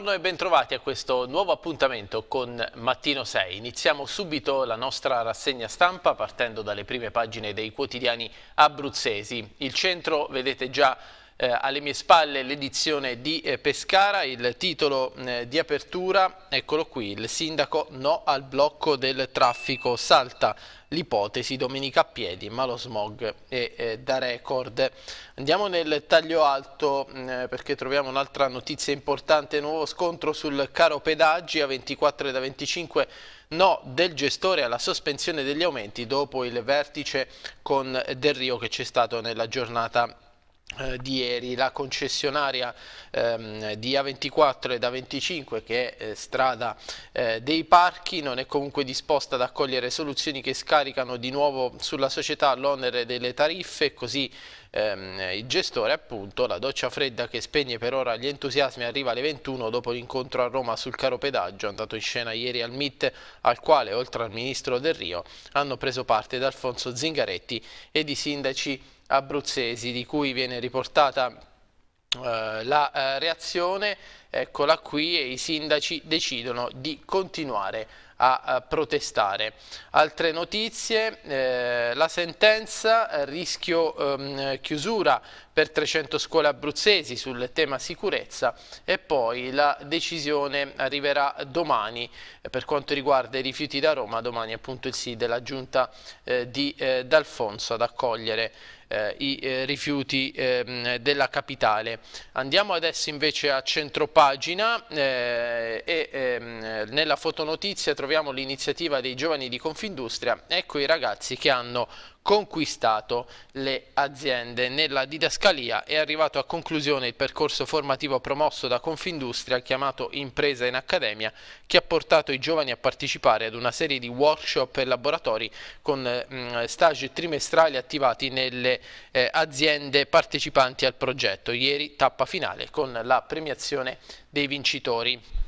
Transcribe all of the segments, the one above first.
Buongiorno e bentrovati a questo nuovo appuntamento con Mattino 6. Iniziamo subito la nostra rassegna stampa partendo dalle prime pagine dei quotidiani abruzzesi. Il centro, vedete già, eh, alle mie spalle l'edizione di eh, Pescara, il titolo eh, di apertura, eccolo qui, il sindaco no al blocco del traffico, salta l'ipotesi domenica a piedi, ma lo smog è da record. Andiamo nel taglio alto mm, perché troviamo un'altra notizia importante, nuovo scontro sul caro pedaggi a 24 e da 25 no del gestore alla sospensione degli aumenti dopo il vertice con Del Rio che c'è stato nella giornata eh, di ieri la concessionaria ehm, di A24 e A25 che è eh, strada eh, dei parchi non è comunque disposta ad accogliere soluzioni che scaricano di nuovo sulla società l'onere delle tariffe così ehm, il gestore appunto la doccia fredda che spegne per ora gli entusiasmi arriva alle 21 dopo l'incontro a Roma sul caro pedaggio andato in scena ieri al MIT al quale oltre al ministro del Rio hanno preso parte D'Alfonso Zingaretti e i sindaci abruzzesi di cui viene riportata eh, la eh, reazione, eccola qui e i sindaci decidono di continuare a, a eh, protestare. Altre notizie, eh, la sentenza, eh, rischio ehm, chiusura per 300 scuole abruzzesi sul tema sicurezza e poi la decisione arriverà domani per quanto riguarda i rifiuti da Roma, domani appunto il sì della giunta eh, di D'Alfonso ad accogliere eh, i eh, rifiuti ehm, della capitale. Andiamo adesso invece a centropagina eh, e ehm, nella fotonotizia troviamo l'iniziativa dei giovani di Confindustria, ecco i ragazzi che hanno conquistato le aziende. Nella didascalia è arrivato a conclusione il percorso formativo promosso da Confindustria chiamato Impresa in Accademia che ha portato i giovani a partecipare ad una serie di workshop e laboratori con mh, mm, stage trimestrali attivati nelle eh, aziende partecipanti al progetto. Ieri tappa finale con la premiazione dei vincitori.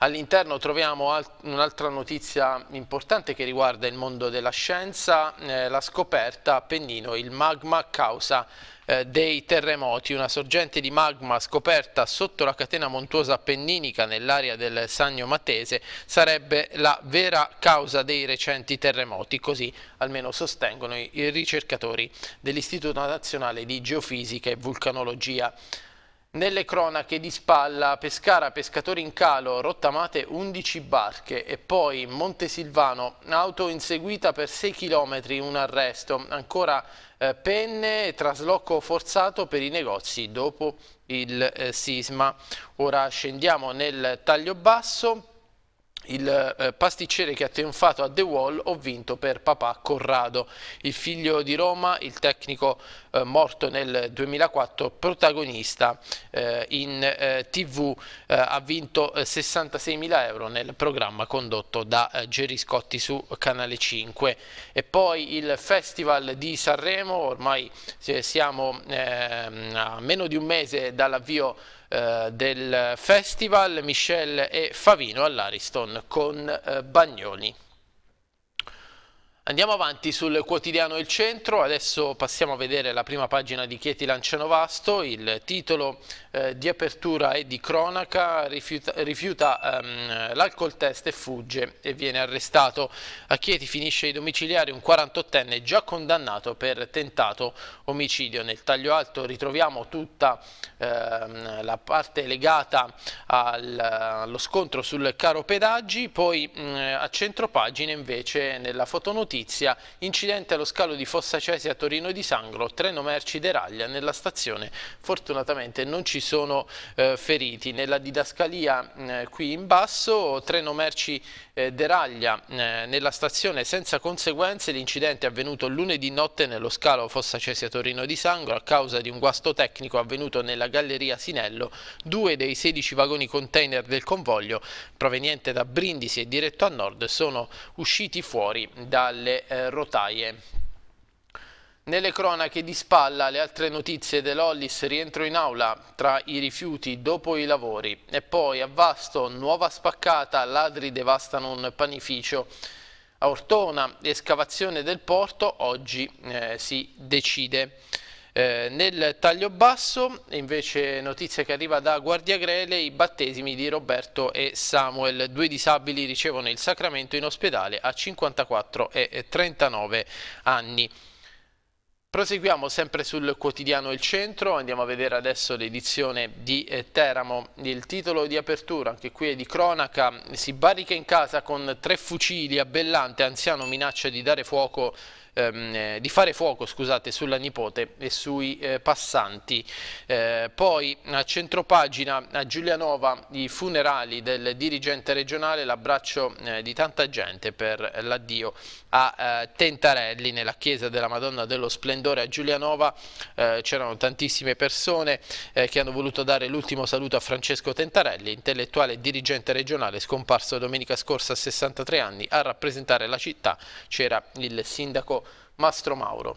All'interno troviamo un'altra notizia importante che riguarda il mondo della scienza, eh, la scoperta Appennino, il magma causa eh, dei terremoti, una sorgente di magma scoperta sotto la catena montuosa appenninica nell'area del Sannio Matese sarebbe la vera causa dei recenti terremoti, così almeno sostengono i ricercatori dell'Istituto Nazionale di Geofisica e Vulcanologia nelle cronache di spalla, Pescara, pescatori in calo, rottamate 11 barche e poi Montesilvano, auto inseguita per 6 km, un arresto, ancora eh, penne e trasloco forzato per i negozi dopo il eh, sisma. Ora scendiamo nel taglio basso, il eh, pasticcere che ha trionfato a The Wall ho vinto per papà Corrado, il figlio di Roma, il tecnico eh, morto nel 2004, protagonista eh, in eh, tv, eh, ha vinto 66.000 eh, euro nel programma condotto da eh, Gerry Scotti su Canale 5 e poi il Festival di Sanremo, ormai siamo ehm, a meno di un mese dall'avvio eh, del festival, Michel e Favino all'Ariston con eh, Bagnoli. Andiamo avanti sul quotidiano Il Centro, adesso passiamo a vedere la prima pagina di Chieti Lancianovasto, il titolo eh, di apertura e di cronaca, rifiuta, rifiuta ehm, l'alcol test e fugge e viene arrestato. A Chieti finisce i domiciliari un 48enne già condannato per tentato omicidio. Nel taglio alto ritroviamo tutta ehm, la parte legata al, allo scontro sul caro pedaggi, poi mh, mm, a pagina invece nella fotonotica notizia, incidente allo scalo di Fossa Cesi a Torino di Sangro, treno merci deraglia nella stazione, fortunatamente non ci sono eh, feriti. Nella didascalia eh, qui in basso, treno merci eh, deraglia eh, nella stazione senza conseguenze l'incidente è avvenuto lunedì notte nello scalo Fossa Cesia Torino di Sangro a causa di un guasto tecnico avvenuto nella galleria Sinello. Due dei 16 vagoni container del convoglio proveniente da Brindisi e diretto a nord sono usciti fuori dalle eh, rotaie nelle cronache di spalla le altre notizie dell'Ollis rientro in aula tra i rifiuti dopo i lavori e poi a Vasto nuova spaccata, ladri devastano un panificio. A Ortona escavazione del porto oggi eh, si decide. Eh, nel taglio basso invece notizia che arriva da Guardia Grele i battesimi di Roberto e Samuel, due disabili ricevono il sacramento in ospedale a 54 e 39 anni. Proseguiamo sempre sul quotidiano Il Centro, andiamo a vedere adesso l'edizione di eh, Teramo. Il titolo di apertura, anche qui è di cronaca, si barica in casa con tre fucili a Bellante, anziano minaccia di dare fuoco ehm, eh, di fare fuoco scusate, sulla nipote e sui eh, passanti. Eh, poi a centropagina a Giulianova i funerali del dirigente regionale, l'abbraccio eh, di tanta gente per l'addio a eh, Tentarelli nella chiesa della Madonna dello Splendore a Giulianova. Eh, c'erano tantissime persone che hanno voluto dare l'ultimo saluto a Francesco Tentarelli, intellettuale e dirigente regionale scomparso domenica scorsa a 63 anni. A rappresentare la città c'era il sindaco Mastro Mauro.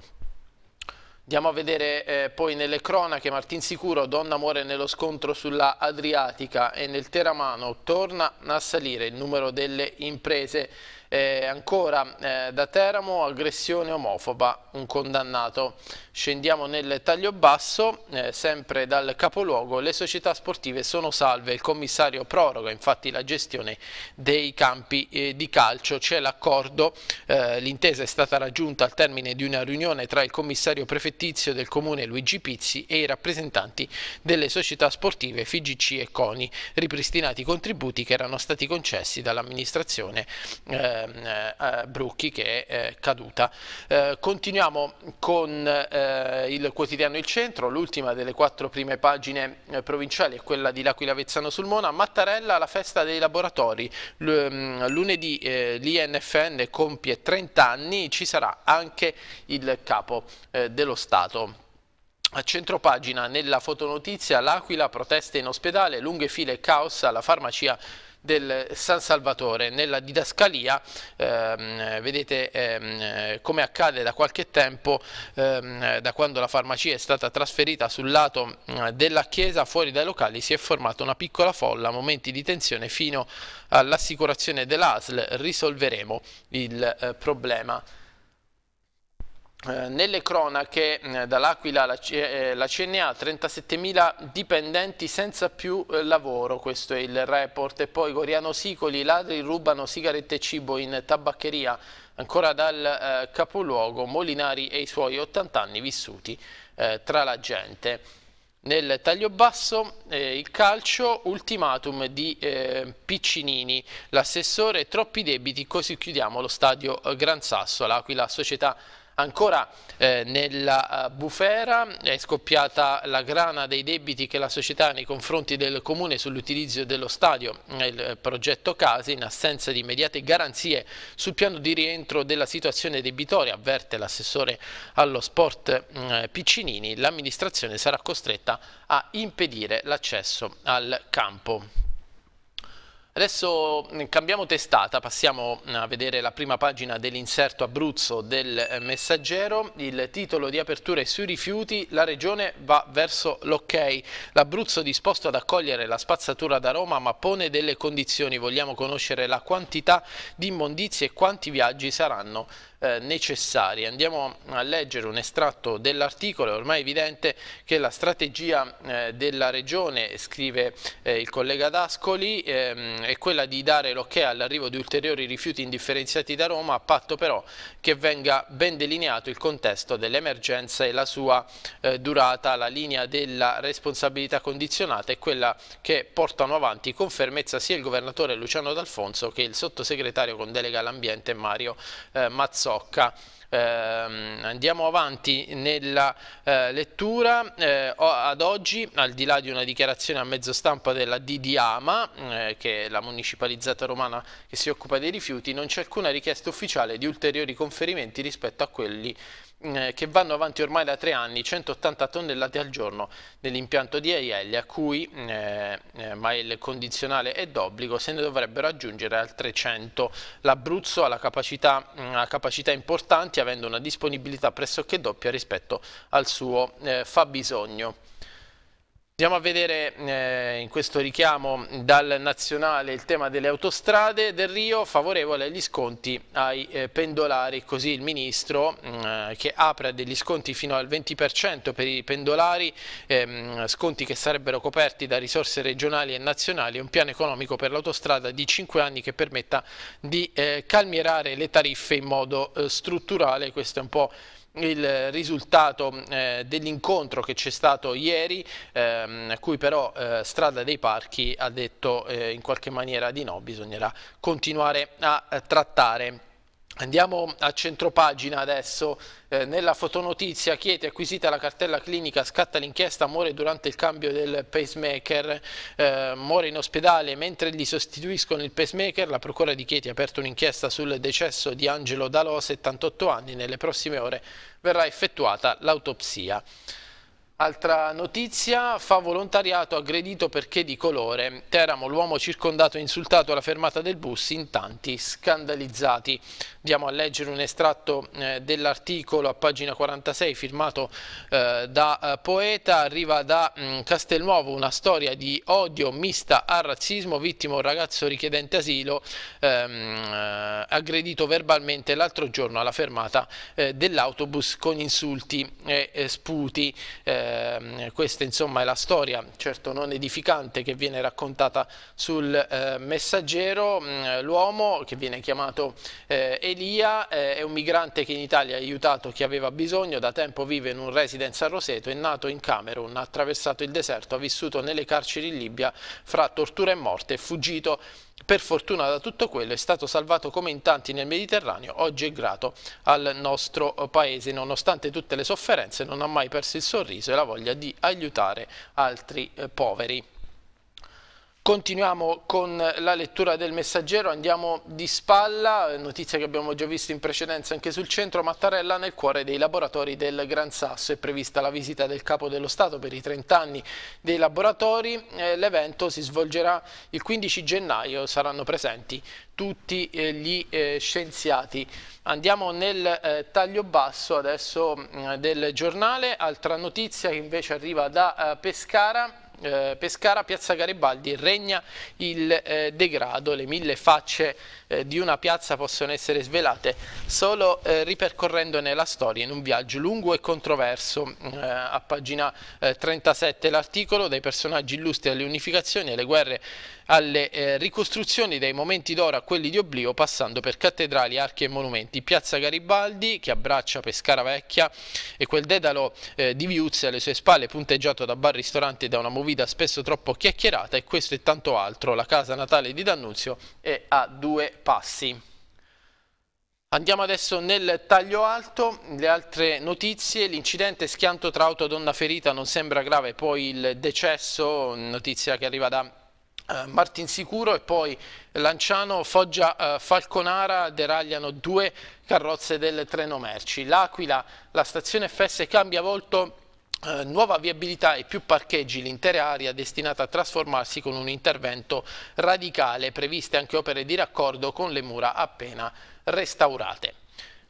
Andiamo a vedere eh, poi nelle cronache Martin Sicuro, donna muore nello scontro sulla Adriatica e nel Teramano torna a salire il numero delle imprese eh, ancora eh, da Teramo, aggressione omofoba, un condannato. Scendiamo nel taglio basso, eh, sempre dal capoluogo, le società sportive sono salve, il commissario proroga infatti la gestione dei campi eh, di calcio, c'è l'accordo, eh, l'intesa è stata raggiunta al termine di una riunione tra il commissario prefettizio del comune Luigi Pizzi e i rappresentanti delle società sportive FIGC e CONI, ripristinati i contributi che erano stati concessi dall'amministrazione eh, Ehm, eh, eh, Brucchi che è eh, caduta. Eh, continuiamo con il quotidiano Il Centro, l'ultima delle quattro prime pagine provinciali è quella di L'Aquila Vezzano sul Mona, Mattarella alla festa dei laboratori, mm, lunedì l'INFN compie 30 anni, ci sarà anche il capo dello Stato. A centropagina, nella fotonotizia, l'Aquila, proteste in ospedale, lunghe file e caos alla farmacia del San Salvatore. Nella didascalia ehm, vedete ehm, come accade da qualche tempo, ehm, da quando la farmacia è stata trasferita sul lato eh, della chiesa, fuori dai locali si è formata una piccola folla, momenti di tensione fino all'assicurazione dell'ASL. Risolveremo il eh, problema. Eh, nelle cronache eh, dall'Aquila eh, la, la CNA 37.000 dipendenti senza più lavoro, questo è il report e poi Goriano Sicoli, i ladri rubano sigarette e cibo in tabaccheria ancora dal eh, capoluogo Molinari e i suoi 80 anni vissuti eh, tra la gente nel taglio basso eh, il calcio ultimatum di eh, Piccinini l'assessore troppi debiti così chiudiamo lo stadio Gran Sasso l'Aquila società Ancora eh, nella eh, bufera è scoppiata la grana dei debiti che la società ha nei confronti del comune sull'utilizzo dello stadio eh, il eh, progetto Casi in assenza di immediate garanzie sul piano di rientro della situazione debitoria, avverte l'assessore allo sport mm, eh, Piccinini, l'amministrazione sarà costretta a impedire l'accesso al campo. Adesso mm, cambiamo testata, passiamo mm, a vedere la prima pagina dell'inserto Abruzzo del eh, Messaggero. Il titolo di apertura è sui rifiuti, la regione va verso l'ok. L'Abruzzo disposto ad accogliere la spazzatura da Roma ma pone delle condizioni. Vogliamo conoscere la quantità di immondizie e quanti viaggi saranno eh, necessari. Andiamo a leggere un estratto dell'articolo, è ormai evidente che la strategia eh, della regione, scrive il collega D'Ascoli, ehm, Mm, è quella di dare l'ok ok all'arrivo di ulteriori rifiuti indifferenziati da Roma, a patto però che venga ben delineato il contesto dell'emergenza e la sua eh, durata, la linea della responsabilità condizionata è quella che portano avanti con fermezza sia il governatore Luciano D'Alfonso che il sottosegretario con delega all'ambiente Mario eh, Mazzocca. Ehm, andiamo avanti nella eh, lettura, eh, ad oggi al di là di una dichiarazione a mezzo stampa della DDAMA, eh, che è la municipalizzata romana che si occupa dei rifiuti, non c'è alcuna richiesta ufficiale di ulteriori conferimenti rispetto a quelli eh, che vanno avanti ormai da tre anni, 180 tonnellate al giorno nell'impianto di Aielli, a cui, eh, eh, ma il condizionale è d'obbligo, se ne dovrebbero aggiungere altre 100. L'Abruzzo ha la capacità, mh, mm, capacità, importanti, avendo una disponibilità pressoché doppia rispetto al suo eh, fabbisogno. Andiamo a vedere eh, in questo richiamo dal nazionale il tema delle autostrade del Rio, favorevole agli sconti ai eh, pendolari, così il ministro mm, eh, che apre degli sconti fino al 20% per i pendolari, ehm, sconti che sarebbero coperti da risorse regionali e nazionali, un piano economico per l'autostrada di 5 anni che permetta di eh, calmierare le tariffe in modo eh, strutturale, questo è un po' il risultato eh, dell'incontro che c'è stato ieri, ehm, a cui però eh, Strada dei Parchi ha detto eh, in qualche maniera di no, bisognerà continuare a eh, trattare. Andiamo a centropagina adesso, eh, nella fotonotizia Chieti acquisita la cartella clinica, scatta l'inchiesta, muore durante il cambio del pacemaker, eh, muore in ospedale mentre gli sostituiscono il pacemaker, la procura di Chieti ha aperto un'inchiesta sul decesso di Angelo Dalò, 78 anni, nelle prossime ore verrà effettuata l'autopsia. Altra notizia, fa volontariato aggredito perché di colore. Teramo, l'uomo circondato e insultato alla fermata del bus, in tanti scandalizzati. Andiamo a leggere un estratto eh, dell'articolo a pagina 46 firmato eh, da eh, Poeta. Arriva da mh, mm, Castelnuovo una storia di odio mista al razzismo, vittima un ragazzo richiedente asilo ehm, eh, aggredito verbalmente l'altro giorno alla fermata eh, dell'autobus con insulti e eh, sputi Ehm, questa insomma è la storia, certo non edificante, che viene raccontata sul eh, messaggero. Mm, l'uomo che viene chiamato eh, Elia eh, è un migrante che in Italia ha aiutato chi aveva bisogno, da tempo vive in un residence a Roseto, è nato in Camerun, ha attraversato il deserto, ha vissuto nelle carceri in Libia fra tortura e morte, è fuggito per fortuna da tutto quello è stato salvato come in tanti nel Mediterraneo, oggi è grato al nostro eh, paese, nonostante tutte le sofferenze non ha mai perso il sorriso e la voglia di aiutare altri eh, poveri. Continuiamo con la lettura del messaggero, andiamo di spalla, notizia che abbiamo già visto in precedenza anche sul centro, Mattarella nel cuore dei laboratori del Gran Sasso, è prevista la visita del Capo dello Stato per i 30 anni dei laboratori, eh, l'evento si svolgerà il 15 gennaio, saranno presenti tutti eh, gli eh, scienziati. Andiamo nel taglio basso adesso mm, del giornale, altra notizia che invece arriva da Pescara, eh, Pescara, Piazza Garibaldi regna il eh, degrado, le mille facce eh, di una piazza possono essere svelate solo eh, ripercorrendone la storia in un viaggio lungo e controverso. Eh, a pagina 37 eh, l'articolo dai personaggi illustri alle unificazioni e alle guerre alle eh, ricostruzioni dai momenti d'oro a quelli di oblio, passando per cattedrali, archi e monumenti, Piazza Garibaldi che abbraccia Pescara Vecchia e quel dedalo eh, di Viuzzi alle sue spalle punteggiato da bar ristoranti e da una movida spesso troppo chiacchierata e questo e tanto altro, la casa natale di D'Annunzio è a due passi. Andiamo adesso nel taglio alto, le altre notizie, l'incidente schianto tra auto e donna ferita non sembra grave, poi il decesso, notizia che arriva da eh, Martin Sicuro e poi Lanciano, Foggia, eh, Falconara deragliano due carrozze del treno merci. L'Aquila, la stazione FS cambia volto Uh, nuova viabilità e più parcheggi l'intera area destinata a trasformarsi con un intervento radicale, previste anche opere di raccordo con le mura appena restaurate.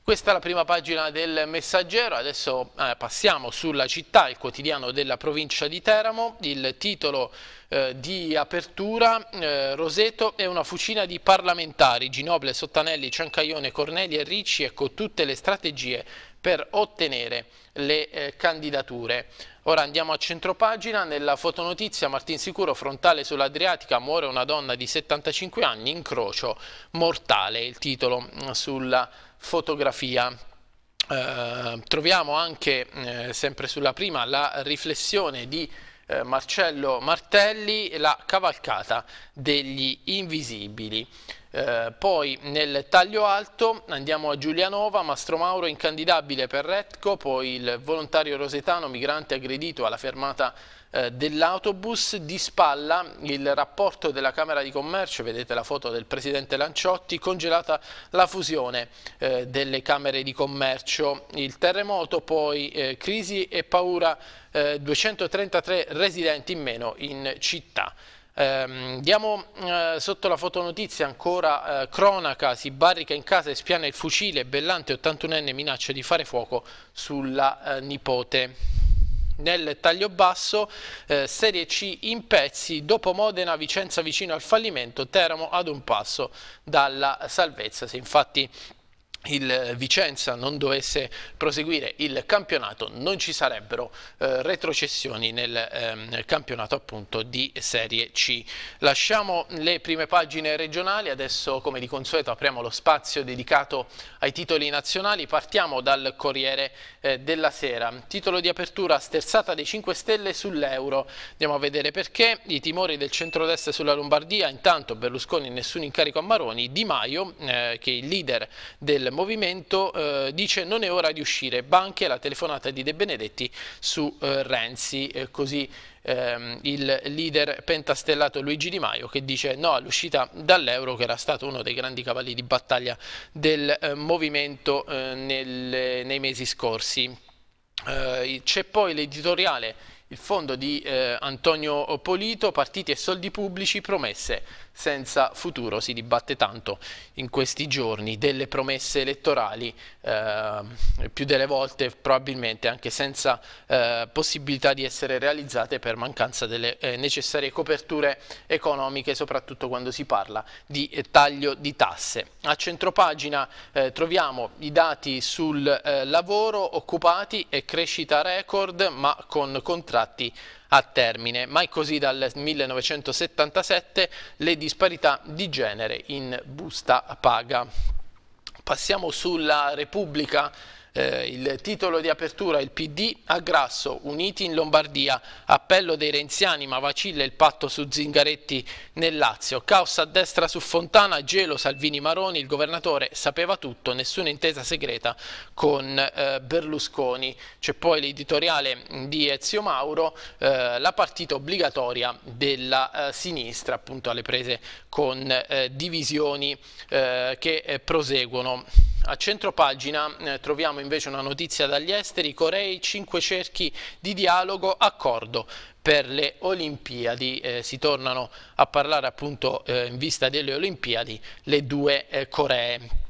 Questa è la prima pagina del Messaggero, adesso eh, passiamo sulla città, il quotidiano della provincia di Teramo, il titolo eh, di apertura, eh, Roseto è una fucina di parlamentari, Ginoble, Sottanelli, Ciancaione, Corneli e Ricci, ecco tutte le strategie per ottenere le eh, candidature. Ora andiamo a centropagina, nella fotonotizia Martin Sicuro frontale sull'Adriatica muore una donna di 75 anni, incrocio mortale, il titolo mm, sulla fotografia. Eh, troviamo anche, eh, sempre sulla prima, la riflessione di eh, Marcello Martelli, la cavalcata degli invisibili. Eh, poi nel taglio alto andiamo a Giulianova, Mastro Mauro incandidabile per Retco, poi il volontario rosetano migrante aggredito alla fermata eh, dell'autobus, di spalla il rapporto della Camera di Commercio, vedete la foto del Presidente Lanciotti, congelata la fusione eh, delle Camere di Commercio, il terremoto, poi eh, crisi e paura, 233 eh, residenti in meno in città. Eh, diamo eh, sotto la fotonotizia ancora eh, cronaca, si barrica in casa e spiana il fucile, Bellante 81enne minaccia di fare fuoco sulla eh, nipote. Nel taglio basso eh, Serie C in pezzi, dopo Modena Vicenza vicino al fallimento, Teramo ad un passo dalla salvezza. Se infatti il Vicenza non dovesse proseguire il campionato non ci sarebbero eh, retrocessioni nel, eh, nel campionato appunto di Serie C. Lasciamo le prime pagine regionali, adesso come di consueto apriamo lo spazio dedicato ai titoli nazionali, partiamo dal Corriere eh, della Sera. Titolo di apertura sterzata dei 5 Stelle sull'euro, andiamo a vedere perché, i timori del centrodestra sulla Lombardia, intanto Berlusconi nessun incarico a Maroni, Di Maio eh, che è il leader del movimento eh, dice non è ora di uscire, banche la telefonata di De Benedetti su eh, Renzi, eh, così ehm, il leader pentastellato Luigi Di Maio che dice no all'uscita dall'euro che era stato uno dei grandi cavalli di battaglia del eh, movimento eh, nel, nei mesi scorsi. Eh, c'è poi l'editoriale il fondo di eh, Antonio Polito, partiti e soldi pubblici, promesse senza futuro. Si dibatte tanto in questi giorni delle promesse elettorali, eh, più delle volte probabilmente anche senza eh, possibilità di essere realizzate per mancanza delle eh, necessarie coperture economiche, soprattutto quando si parla di eh, taglio di tasse. A centropagina eh, troviamo i dati sul lavoro, occupati e crescita record, ma con contratti portati a termine. Mai così dal 1977 le disparità di genere in busta paga. Passiamo sulla Repubblica eh, il titolo di apertura il PD a Grasso, uniti in Lombardia, appello dei renziani ma vacilla il patto su Zingaretti nel Lazio, caos a destra su Fontana, gelo Salvini Maroni, il governatore sapeva tutto, nessuna intesa segreta con eh, Berlusconi. C'è poi l'editoriale di Ezio Mauro, eh, la partita obbligatoria della eh, sinistra, appunto alle prese con eh, divisioni eh, che proseguono. A centro pagina eh, troviamo invece una notizia dagli esteri, Corei, cinque cerchi di dialogo, accordo per le Olimpiadi, eh, si tornano a parlare appunto eh, in vista delle Olimpiadi le due eh, Coree.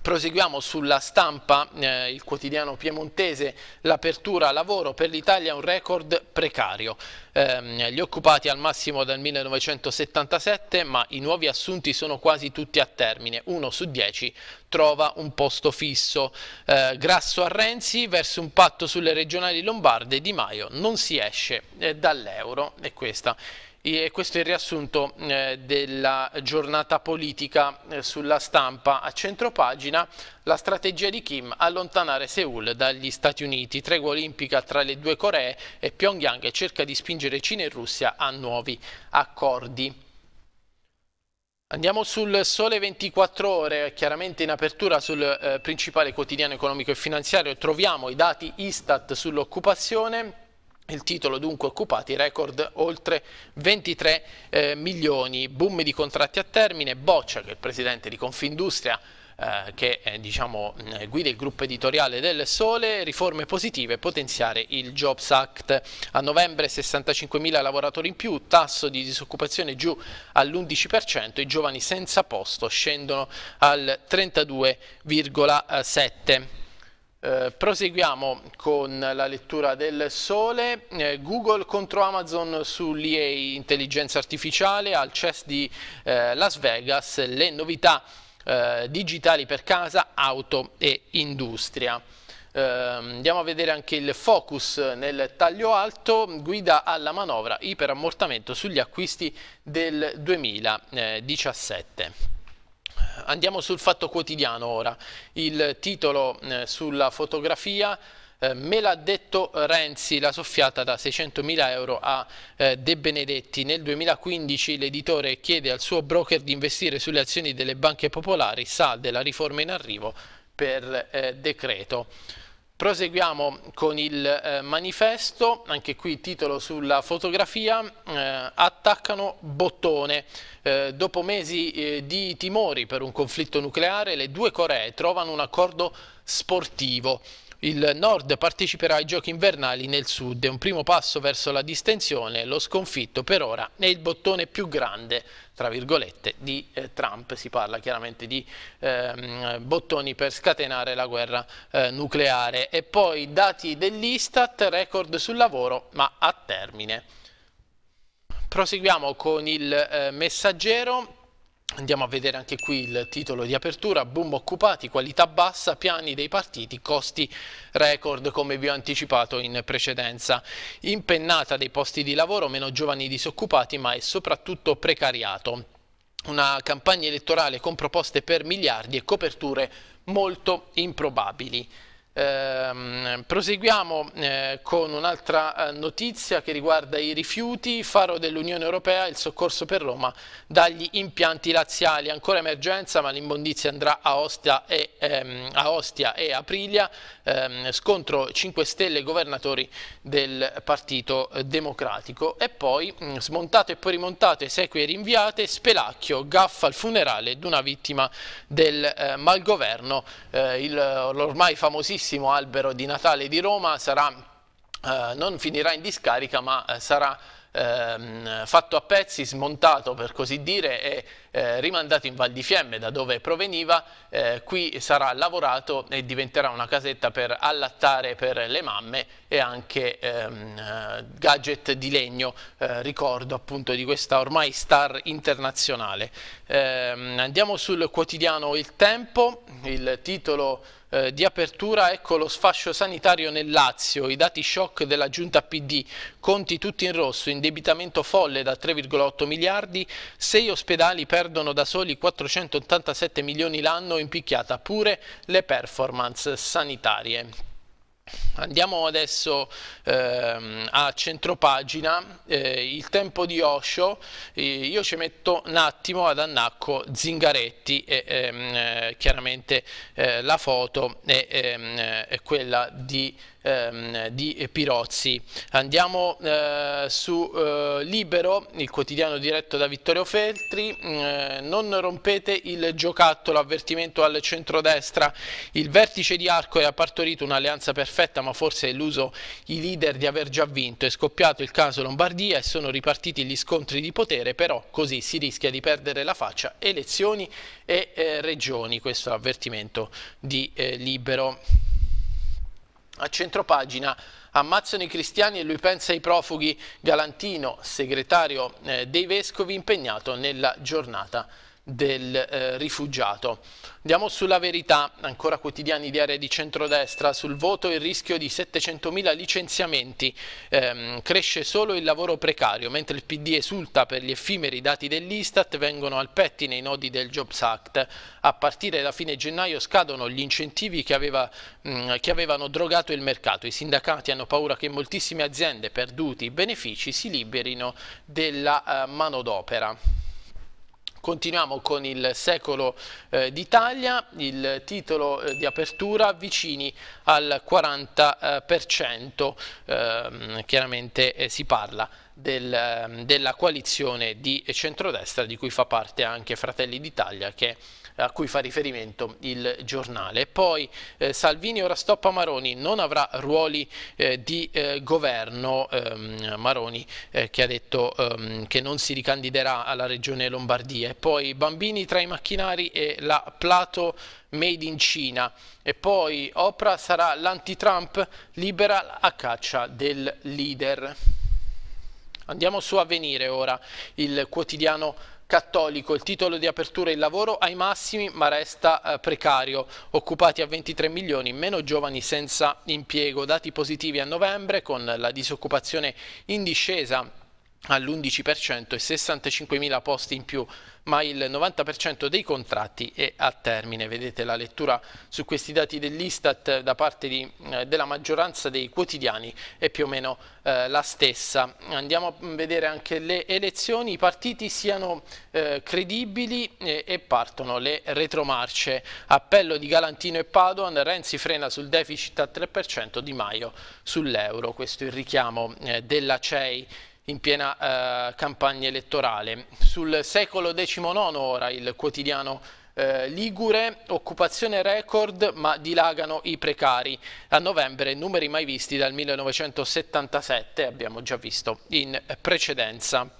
Proseguiamo sulla stampa, eh, il quotidiano piemontese, l'apertura lavoro per l'Italia è un record precario. Eh, gli occupati al massimo dal 1977, ma i nuovi assunti sono quasi tutti a termine, uno su dieci trova un posto fisso. Eh, grasso a Renzi verso un patto sulle regionali lombarde, Di Maio non si esce eh, dall'euro e questa è e questo è il riassunto eh, della giornata politica eh, sulla stampa. A centropagina la strategia di Kim allontanare Seoul dagli Stati Uniti, tregua olimpica tra le due Coree e Pyongyang cerca di spingere Cina e Russia a nuovi accordi. Andiamo sul Sole 24 Ore, chiaramente in apertura sul eh, principale quotidiano economico e finanziario troviamo i dati Istat sull'occupazione, il titolo dunque occupati record oltre 23 eh, milioni, boom di contratti a termine, Boccia che è il presidente di Confindustria eh, che eh, diciamo, mm, guida il gruppo editoriale del Sole, riforme positive, potenziare il Jobs Act. A novembre 65.000 lavoratori in più, tasso di disoccupazione giù all'11%, i giovani senza posto scendono al 32,7%. Eh, proseguiamo con la lettura del sole, eh, Google contro Amazon sull'IA intelligenza artificiale al CES di eh, Las Vegas, le novità eh, digitali per casa, auto e industria. Ehm, andiamo a vedere anche il focus nel taglio alto, guida alla manovra, iperammortamento sugli acquisti del 2017. Andiamo sul fatto quotidiano ora, il titolo eh, sulla fotografia eh, me l'ha detto Renzi, la soffiata da 600.000 euro a eh, De Benedetti. Nel 2015 l'editore chiede al suo broker di investire sulle azioni delle banche popolari, salde la riforma in arrivo per eh, decreto. Proseguiamo con il eh, manifesto, anche qui titolo sulla fotografia, eh, attaccano bottone. Eh, dopo mesi eh, di timori per un conflitto nucleare, le due Coree trovano un accordo sportivo. Il Nord parteciperà ai giochi invernali nel Sud, è un primo passo verso la distensione, lo sconfitto per ora è il bottone più grande, tra virgolette, di eh, Trump, si parla chiaramente di eh, bottoni per scatenare la guerra eh, nucleare. E poi dati dell'Istat, record sul lavoro ma a termine. Proseguiamo con il eh, messaggero Andiamo a vedere anche qui il titolo di apertura, boom occupati, qualità bassa, piani dei partiti, costi record come vi ho anticipato in precedenza. Impennata dei posti di lavoro, meno giovani disoccupati ma è soprattutto precariato. Una campagna elettorale con proposte per miliardi e coperture molto improbabili. Eh, proseguiamo eh, con un'altra eh, notizia che riguarda i rifiuti, faro dell'Unione Europea, il soccorso per Roma dagli impianti laziali, ancora emergenza ma l'immondizia andrà a Ostia e, ehm, a Ostia e Aprilia, ehm, scontro 5 Stelle governatori del Partito Democratico e poi mh, mm, smontato e poi rimontato, esequie rinviate, Spelacchio, gaffa al funerale di una vittima del eh, malgoverno, eh, l'ormai famosissimo bellissimo albero di Natale di Roma sarà, eh, non finirà in discarica ma eh, sarà Ehm, fatto a pezzi, smontato per così dire e eh, rimandato in Val di Fiemme da dove proveniva, eh, qui sarà lavorato e diventerà una casetta per allattare per le mamme e anche ehm, eh, gadget di legno, eh, ricordo appunto di questa ormai star internazionale. Ehm, andiamo sul quotidiano Il Tempo, il titolo eh, di apertura ecco lo sfascio sanitario nel Lazio, i dati shock della giunta PD, conti tutti in rosso, indebitamento folle da 3,8 miliardi, sei ospedali perdono da soli 487 milioni l'anno, impicchiata pure le performance sanitarie. Andiamo adesso ehm, a centropagina, eh, il tempo di Osho, eh, io ci metto un attimo ad Annacco Zingaretti e ehm, eh, chiaramente eh, la foto è, ehm, è eh, quella di, ehm, di, Pirozzi. Andiamo eh, su Libero, il quotidiano diretto da Vittorio Feltri, mm, non rompete il giocattolo, avvertimento al centrodestra, il vertice di Arco ha partorito un'alleanza perfetta diretta ma forse è illuso i leader di aver già vinto. È scoppiato il caso Lombardia e sono ripartiti gli scontri di potere, però così si rischia di perdere la faccia elezioni e eh, regioni. Questo è l'avvertimento di eh, Libero. A centropagina ammazzano i cristiani e lui pensa ai profughi. Galantino, segretario eh, dei Vescovi, impegnato nella giornata del eh, rifugiato. Andiamo sulla verità, ancora quotidiani di aree di centrodestra, sul voto il rischio di 700.000 licenziamenti, ehm, cresce solo il lavoro precario, mentre il PD esulta per gli effimeri dati dell'Istat, vengono al pettine i nodi del Jobs Act. A partire da fine gennaio scadono gli incentivi che, aveva, mh, mm, che avevano drogato il mercato, i sindacati hanno paura che moltissime aziende perduti i benefici si liberino della eh, manodopera. Continuiamo con il secolo eh, d'Italia, il titolo eh, di apertura vicini al 40%, eh, ehm, chiaramente eh, si parla del, ehm, della coalizione di centrodestra di cui fa parte anche Fratelli d'Italia che a cui fa riferimento il giornale. Poi eh, Salvini ora stoppa Maroni, non avrà ruoli eh, di eh, governo ehm, Maroni eh, che ha detto ehm, che non si ricandiderà alla regione Lombardia e poi bambini tra i macchinari e la Plato Made in Cina e poi Oprah sarà l'anti-Trump libera a caccia del leader. Andiamo su Avvenire ora, il quotidiano Cattolico, il titolo di apertura è il lavoro ai massimi ma resta eh, precario, occupati a 23 milioni, meno giovani senza impiego, dati positivi a novembre con la disoccupazione in discesa all'11% e 65.000 posti in più, ma il 90% dei contratti è a termine. Vedete la lettura su questi dati dell'Istat da parte di, eh, della maggioranza dei quotidiani è più o meno eh, la stessa. Andiamo a vedere anche le elezioni, i partiti siano eh, credibili e, eh, e partono le retromarce. Appello di Galantino e Padoan, Renzi frena sul deficit al 3%, Di Maio sull'euro. Questo è il richiamo eh, della CEI in piena eh, campagna elettorale. Sul secolo XIX ora il quotidiano eh, Ligure, occupazione record ma dilagano i precari. A novembre numeri mai visti dal 1977, abbiamo già visto in precedenza.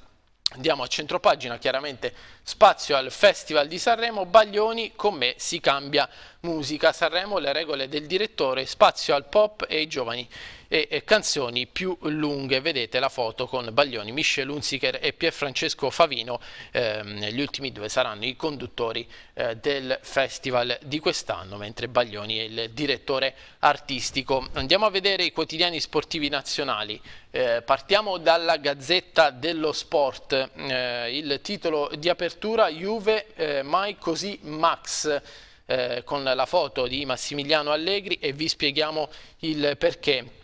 Andiamo a centropagina, chiaramente spazio al Festival di Sanremo, Baglioni con me si cambia musica, Sanremo, le regole del direttore, spazio al pop e ai giovani e, e canzoni più lunghe. Vedete la foto con Baglioni, Michel Unziker e Pierfrancesco Favino, ehm, gli ultimi due saranno i conduttori eh, del festival di quest'anno, mentre Baglioni è il direttore artistico. Andiamo a vedere i quotidiani sportivi nazionali. Eh, partiamo dalla Gazzetta dello Sport, eh, il titolo di apertura Juve eh, mai così Max eh, con la foto di Massimiliano Allegri e vi spieghiamo il perché.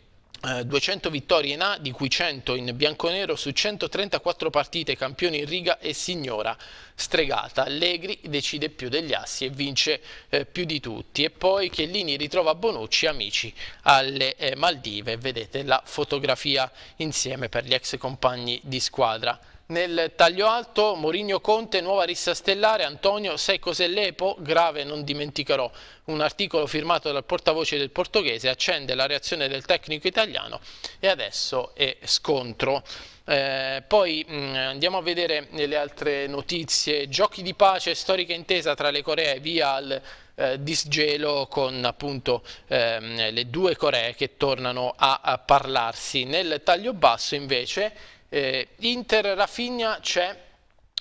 200 eh, vittorie in A, di cui 100 in bianconero su 134 partite, campioni in riga e signora stregata. Allegri decide più degli assi e vince eh, più di tutti. E poi Chiellini ritrova Bonucci, amici, alle eh, Maldive. Vedete la fotografia insieme per gli ex compagni di squadra. Nel taglio alto Mourinho Conte, nuova rissa stellare, Antonio sai cos'è l'Epo? grave non dimenticherò. Un articolo firmato dal portavoce del portoghese accende la reazione del tecnico italiano e adesso è scontro. Eh, poi mh, mm, andiamo a vedere le altre notizie. Giochi di pace, storica intesa tra le Coree via al eh, disgelo con appunto ehm, le due Coree che tornano a, a parlarsi. Nel taglio basso invece eh, Inter Rafinha c'è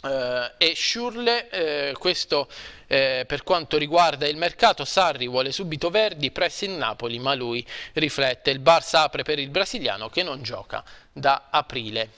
eh, e Schurle, eh, questo eh, per quanto riguarda il mercato, Sarri vuole subito Verdi, presso in Napoli, ma lui riflette. Il Barça apre per il brasiliano che non gioca da aprile.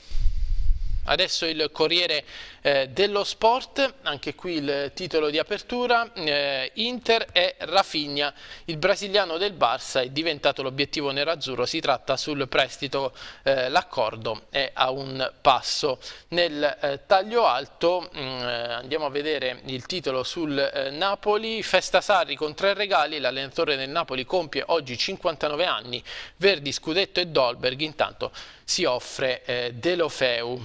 Adesso il Corriere eh, dello sport, anche qui il titolo di apertura, eh, Inter e Rafinha, il brasiliano del Barça è diventato l'obiettivo nerazzurro, si tratta sul prestito, eh, l'accordo è a un passo. Nel eh, taglio alto mh, mm, eh, andiamo a vedere il titolo sul eh, Napoli, Festa Sarri con tre regali, l'allenatore del Napoli compie oggi 59 anni, Verdi, Scudetto e Dolberg intanto si offre eh, Delofeu.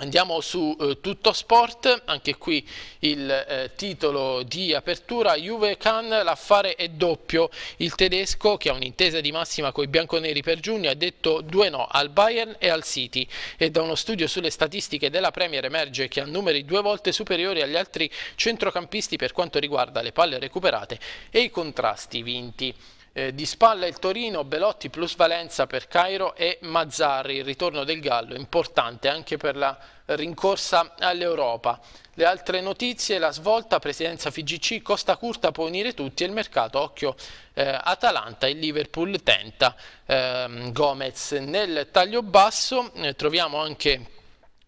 Andiamo su eh, Tutto Sport, anche qui il eh, titolo di apertura, Juve Can, l'affare è doppio, il tedesco che ha un'intesa di massima con i bianconeri per giugno ha detto due no al Bayern e al City e da uno studio sulle statistiche della Premier emerge che ha numeri due volte superiori agli altri centrocampisti per quanto riguarda le palle recuperate e i contrasti vinti. Eh, di spalla il Torino, Belotti plus Valenza per Cairo e Mazzarri, il ritorno del Gallo, importante anche per la rincorsa all'Europa. Le altre notizie, la svolta, presidenza FIGC, Costa Curta può unire tutti e il mercato, occhio eh, Atalanta, il Liverpool tenta eh, Gomez. Nel taglio basso eh, troviamo anche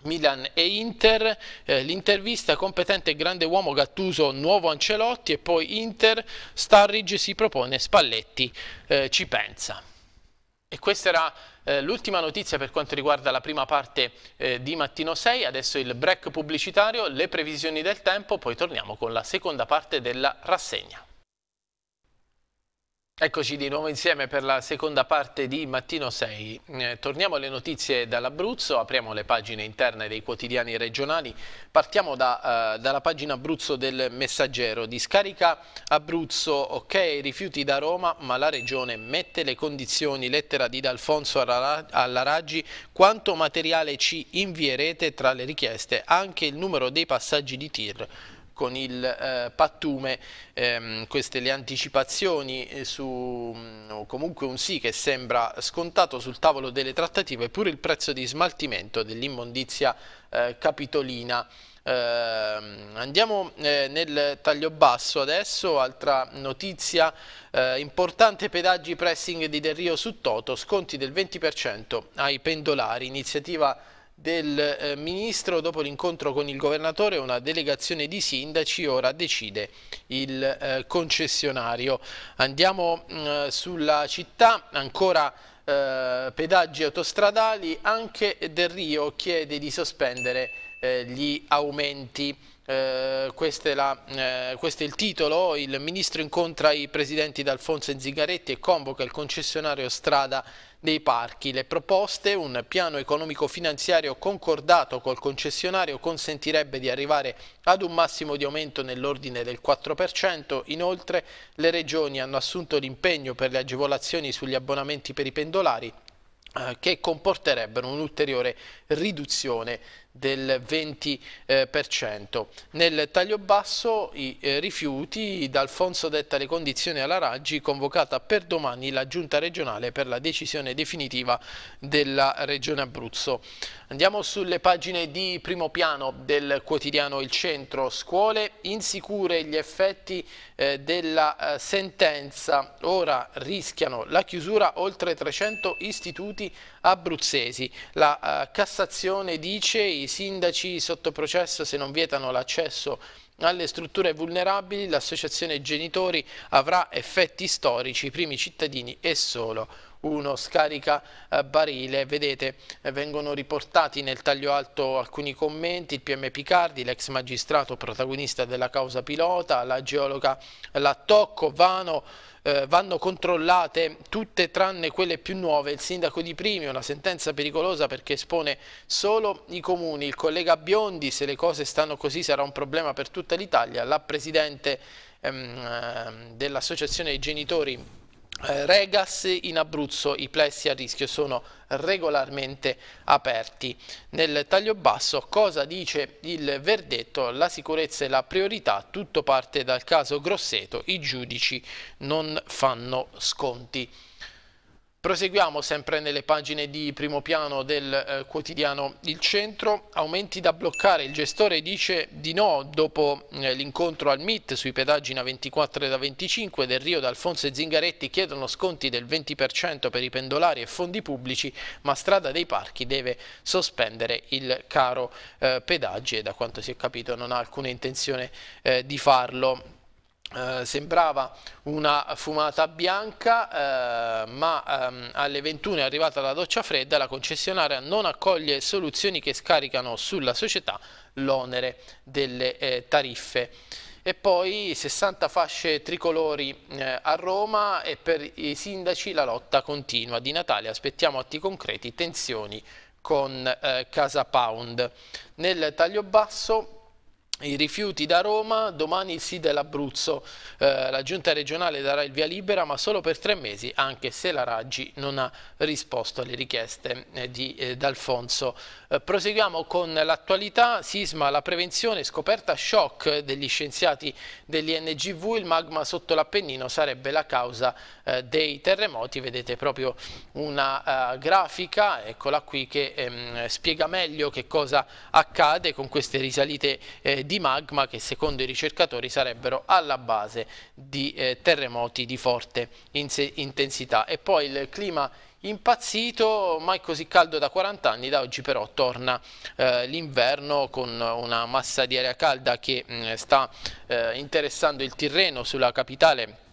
Milan e Inter, eh, l'intervista competente e grande uomo Gattuso, nuovo Ancelotti e poi Inter, Starridge si propone, Spalletti eh, ci pensa. E questa era eh, l'ultima notizia per quanto riguarda la prima parte eh, di Mattino 6, adesso il break pubblicitario, le previsioni del tempo, poi torniamo con la seconda parte della rassegna. Eccoci di nuovo insieme per la seconda parte di Mattino 6. Eh, torniamo alle notizie dall'Abruzzo, apriamo le pagine interne dei quotidiani regionali. Partiamo da, eh, dalla pagina Abruzzo del Messaggero. Discarica Abruzzo, ok, rifiuti da Roma, ma la regione mette le condizioni. Lettera di D'Alfonso alla Raggi. Quanto materiale ci invierete tra le richieste? Anche il numero dei passaggi di tir con il eh, pattume ehm, queste le anticipazioni eh, su mm, o comunque un sì che sembra scontato sul tavolo delle trattative pure il prezzo di smaltimento dell'immondizia eh, capitolina ehm, eh, andiamo nel taglio basso adesso, altra notizia eh, importante pedaggi pressing di Del Rio su Toto, sconti del 20% ai pendolari, iniziativa del eh, ministro dopo l'incontro con il governatore una delegazione di sindaci ora decide il eh, concessionario andiamo mh, mm, sulla città ancora eh, pedaggi autostradali anche Del Rio chiede di sospendere eh, gli aumenti eh, questo, è la, eh, questo, è il titolo, il ministro incontra i presidenti D'Alfonso e Zigaretti e convoca il concessionario strada dei parchi. Le proposte, un piano economico finanziario concordato col concessionario consentirebbe di arrivare ad un massimo di aumento nell'ordine del 4%, inoltre le regioni hanno assunto l'impegno per le agevolazioni sugli abbonamenti per i pendolari eh, che comporterebbero un'ulteriore riduzione del 20%. Eh, Nel taglio basso i eh, rifiuti, D'Alfonso detta le condizioni alla Raggi, convocata per domani la giunta regionale per la decisione definitiva della regione Abruzzo. Andiamo sulle pagine di primo piano del quotidiano Il Centro, scuole insicure gli effetti eh, della sentenza, ora rischiano la chiusura oltre 300 istituti abruzzesi. La Cassazione dice i sindaci sotto processo se non vietano l'accesso alle strutture vulnerabili, l'associazione genitori avrà effetti storici, i primi cittadini e solo uno scarica eh, barile. Vedete, eh, vengono riportati nel taglio alto alcuni commenti, il PM Picardi, l'ex magistrato protagonista della causa pilota, la geologa Lattocco, Vano, eh, vanno controllate tutte tranne quelle più nuove. Il sindaco di Primi, una sentenza pericolosa perché espone solo i comuni. Il collega Biondi, se le cose stanno così sarà un problema per tutta l'Italia. La Presidente ehm, ehm dell'Associazione dei Genitori eh, regas in Abruzzo i plessi a rischio sono regolarmente aperti. Nel taglio basso cosa dice il verdetto? La sicurezza è la priorità, tutto parte dal caso Grosseto, i giudici non fanno sconti. Proseguiamo sempre nelle pagine di primo piano del eh, quotidiano Il Centro. Aumenti da bloccare, il gestore dice di no dopo eh, l'incontro al MIT sui pedaggi da 24 e da 25 del Rio d'Alfonso e Zingaretti chiedono sconti del 20% per i pendolari e fondi pubblici, ma Strada dei Parchi deve sospendere il caro eh, pedaggi e da quanto si è capito non ha alcuna intenzione eh, di farlo. Eh, sembrava una fumata bianca, eh, ma ehm, alle 21 è arrivata la doccia fredda, la concessionaria non accoglie soluzioni che scaricano sulla società l'onere delle eh, tariffe. E poi 60 fasce tricolori eh, a Roma e per i sindaci la lotta continua. Di Natale aspettiamo atti concreti, tensioni con eh, Casa Pound. Nel taglio basso i rifiuti da Roma, domani il sì dell'Abruzzo. Eh, la giunta regionale darà il via libera ma solo per tre mesi, anche se la Raggi non ha risposto alle richieste eh, di eh, D'Alfonso. Eh, proseguiamo con l'attualità, sisma, la prevenzione, scoperta shock degli scienziati dell'INGV, il magma sotto l'Appennino sarebbe la causa eh, dei terremoti. Vedete proprio una eh, grafica, eccola qui, che ehm, spiega meglio che cosa accade con queste risalite eh, di magma che secondo i ricercatori sarebbero alla base di eh, terremoti di forte intensità. E poi il clima impazzito, mai così caldo da 40 anni, da oggi però torna eh, l'inverno con una massa di aria calda che mh, mm, sta eh, interessando il Tirreno sulla capitale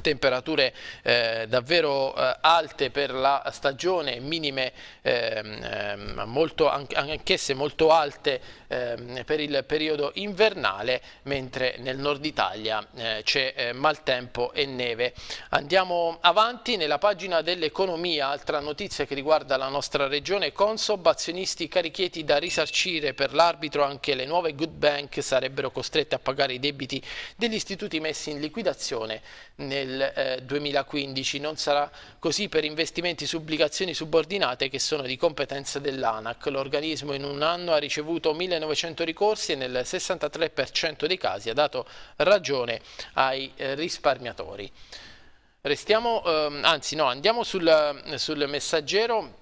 temperature eh, davvero eh, alte per la stagione, minime ehm, ehm molto, anch'esse molto alte ehm, per il periodo invernale, mentre nel nord Italia eh, c'è eh, maltempo e neve. Andiamo avanti nella pagina dell'economia, altra notizia che riguarda la nostra regione Consob, azionisti carichieti da risarcire per l'arbitro, anche le nuove good bank sarebbero costrette a pagare i debiti degli istituti messi in liquidazione nel nel 2015, eh, non sarà così per investimenti su obbligazioni subordinate che sono di competenza dell'ANAC. L'organismo in un anno ha ricevuto 1900 ricorsi e nel 63% dei casi ha dato ragione ai eh, risparmiatori. Restiamo, ehm, anzi no, andiamo sul, sul messaggero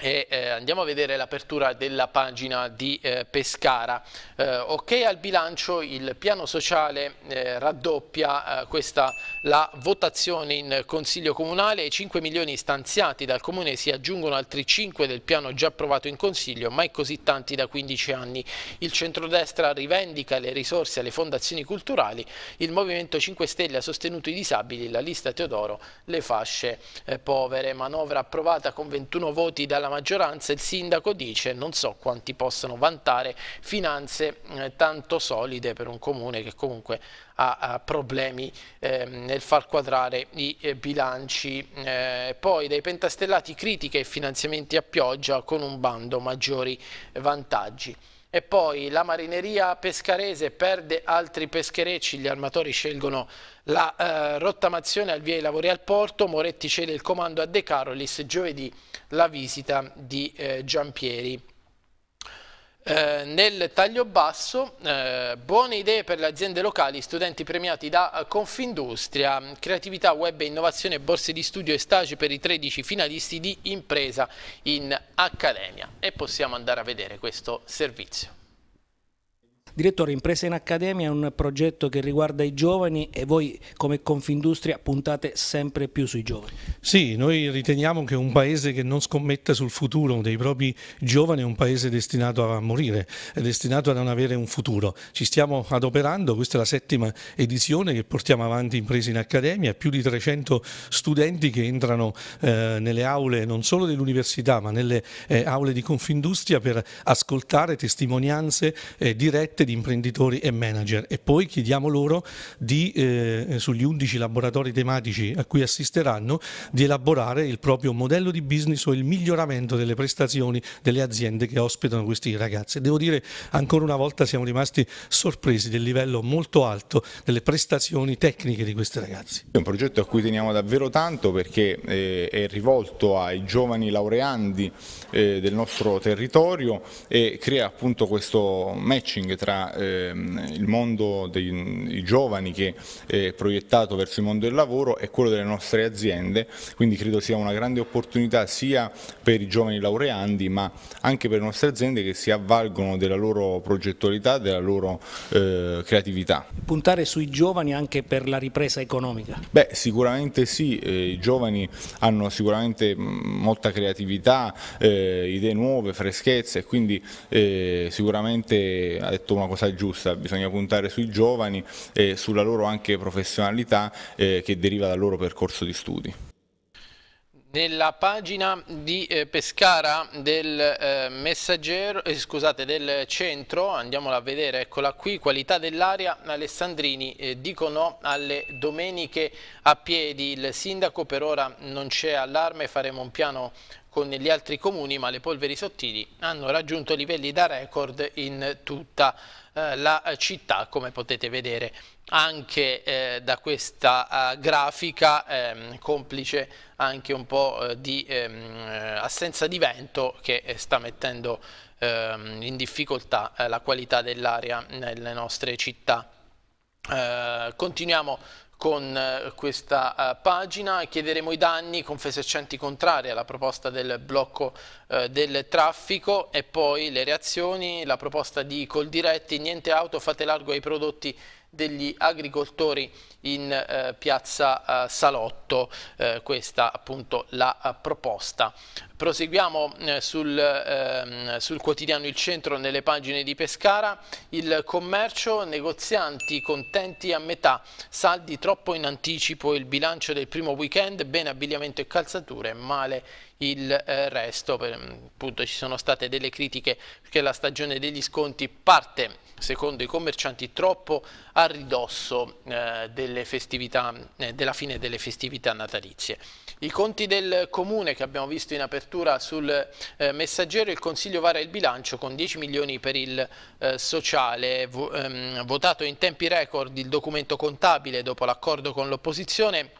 e eh, andiamo a vedere l'apertura della pagina di eh, Pescara. Eh, ok al bilancio, il piano sociale eh, raddoppia eh, questa la votazione in Consiglio Comunale, I 5 milioni stanziati dal Comune si aggiungono altri 5 del piano già approvato in Consiglio, mai così tanti da 15 anni. Il centrodestra rivendica le risorse alle fondazioni culturali, il Movimento 5 Stelle ha sostenuto i disabili, la lista Teodoro, le fasce eh, povere. Manovra approvata con 21 voti dalla maggioranza, il sindaco dice non so quanti possano vantare finanze eh, tanto solide per un comune che comunque ha, problemi ehm, nel far quadrare i eh, bilanci. Eh, poi dai pentastellati critiche e finanziamenti a pioggia con un bando maggiori vantaggi. E poi la marineria pescarese perde altri pescherecci, gli armatori scelgono la eh, rottamazione al via i lavori al porto, Moretti cede il comando a De Carolis, giovedì la visita di eh, Giampieri. Eh, nel taglio basso, eh, buone idee per le aziende locali, studenti premiati da eh, Confindustria, creatività web e innovazione, borse di studio e stage per i 13 finalisti di impresa in accademia. E possiamo andare a vedere questo servizio. Direttore, Impresa in Accademia è un progetto che riguarda i giovani e voi come Confindustria puntate sempre più sui giovani. Sì, noi riteniamo che un paese che non scommetta sul futuro dei propri giovani è un paese destinato a morire, è destinato a non avere un futuro. Ci stiamo adoperando, questa è la settima edizione che portiamo avanti Impresa in Accademia, più di 300 studenti che entrano eh, nelle aule non solo dell'università ma nelle eh, aule di Confindustria per ascoltare testimonianze eh, dirette di di imprenditori e manager e poi chiediamo loro di, eh, sugli 11 laboratori tematici a cui assisteranno di elaborare il proprio modello di business o il miglioramento delle prestazioni delle aziende che ospitano questi ragazzi. Devo dire ancora una volta siamo rimasti sorpresi del livello molto alto delle prestazioni tecniche di questi ragazzi. È un progetto a cui teniamo davvero tanto perché eh, è rivolto ai giovani laureandi eh, del nostro territorio e crea appunto questo matching tra tra ehm, il mondo dei giovani che è proiettato verso il mondo del lavoro e quello delle nostre aziende, quindi credo sia una grande opportunità sia per i giovani laureandi ma anche per le nostre aziende che si avvalgono della loro progettualità, della loro eh, creatività. Puntare sui giovani anche per la ripresa economica? Beh sicuramente sì, eh, i giovani hanno sicuramente mm, molta creatività, eh, idee nuove, freschezze e quindi eh, sicuramente ha detto una cosa giusta, bisogna puntare sui giovani e sulla loro anche professionalità eh, che deriva dal loro percorso di studi. Nella pagina di eh, Pescara del, eh, messaggero, eh, scusate, del centro, andiamola a vedere, eccola qui, qualità dell'aria, Alessandrini dicono alle domeniche a piedi, il sindaco per ora non c'è allarme, faremo un piano con gli altri comuni, ma le polveri sottili hanno raggiunto livelli da record in tutta eh, la città, come potete vedere anche eh, da questa eh, grafica, ehm, complice anche un po' eh, di ehm, eh, assenza di vento che eh, sta mettendo ehm, in difficoltà la qualità dell'aria nelle nostre città. continuiamo con eh, questa eh, pagina. Chiederemo i danni con Fesecenti contraria alla proposta del blocco eh, del traffico e poi le reazioni, la proposta di Coldiretti, niente auto, fate largo ai prodotti degli agricoltori in eh, piazza eh, Salotto, eh, questa appunto la eh, proposta. Proseguiamo eh, sul, ehm, sul, quotidiano Il Centro nelle pagine di Pescara, il commercio, negozianti contenti a metà, saldi troppo in anticipo, il bilancio del primo weekend, bene abbigliamento e calzature, male il eh, resto. Per, mm, appunto ci sono state delle critiche che la stagione degli sconti parte, secondo i commercianti, troppo a ridosso eh, festività, eh, della fine delle festività natalizie. I conti del comune che abbiamo visto in apertura sul eh, messaggero, il Consiglio varia il bilancio con 10 milioni per il eh, sociale, vo ehm, votato in tempi record il documento contabile dopo l'accordo con l'opposizione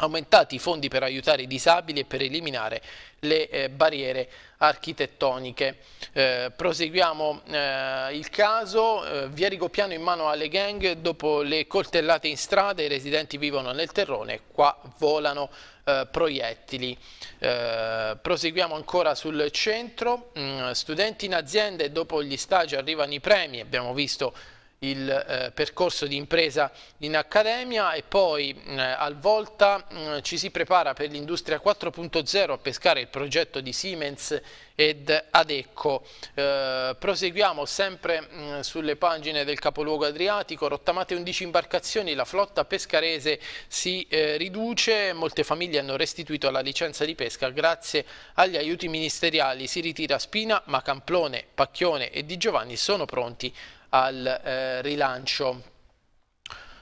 aumentati i fondi per aiutare i disabili e per eliminare le eh, barriere architettoniche. Eh, proseguiamo eh, il caso, eh, via Rigopiano in mano alle gang, dopo le coltellate in strada i residenti vivono nel terrone, qua volano eh, proiettili. Eh, proseguiamo ancora sul centro, mm, studenti in aziende dopo gli stagi arrivano i premi, abbiamo visto il eh, percorso di impresa in accademia e poi eh, al Volta mh, ci si prepara per l'industria 4.0 a pescare il progetto di Siemens ed Adecco. Eh, proseguiamo sempre mh, sulle pagine del capoluogo adriatico, rottamate 11 imbarcazioni, la flotta pescarese si eh, riduce, molte famiglie hanno restituito la licenza di pesca grazie agli aiuti ministeriali, si ritira Spina ma Camplone, Pacchione e Di Giovanni sono pronti al eh, rilancio.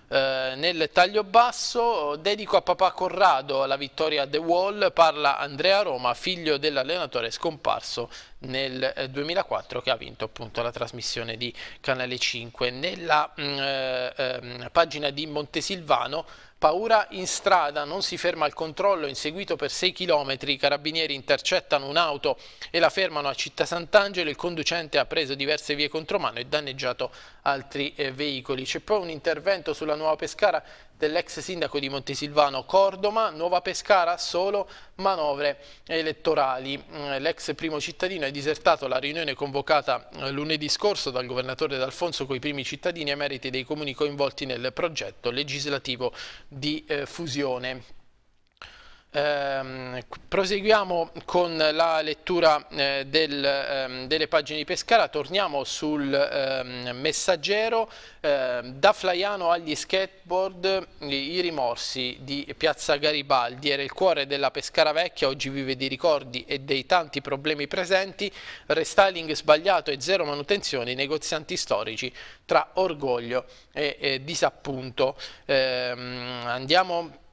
Eh, nel taglio basso dedico a papà Corrado la vittoria a The Wall, parla Andrea Roma, figlio dell'allenatore scomparso nel 2004 eh, che ha vinto appunto la trasmissione di Canale 5. Nella mh, mm, eh, ehm, pagina di Montesilvano Paura in strada, non si ferma al controllo, inseguito per 6 km, i carabinieri intercettano un'auto e la fermano a Città Sant'Angelo, il conducente ha preso diverse vie contromano e danneggiato altri eh, veicoli. C'è poi un intervento sulla Nuova Pescara dell'ex sindaco di Montesilvano Cordoma, Nuova Pescara solo manovre elettorali. Mm, l'ex primo cittadino ha disertato la riunione convocata eh, lunedì scorso dal governatore D'Alfonso coi primi cittadini emeriti dei comuni coinvolti nel progetto legislativo di eh, fusione. Eh, proseguiamo con la lettura eh, del, eh, delle pagine di Pescara, torniamo sul ehm, messaggero, ehm, da Flaiano agli skateboard i rimorsi di Piazza Garibaldi, era il cuore della Pescara vecchia, oggi vive di ricordi e dei tanti problemi presenti, restyling sbagliato e zero manutenzione, i negozianti storici tra orgoglio e, e disappunto. Ehm, andiamo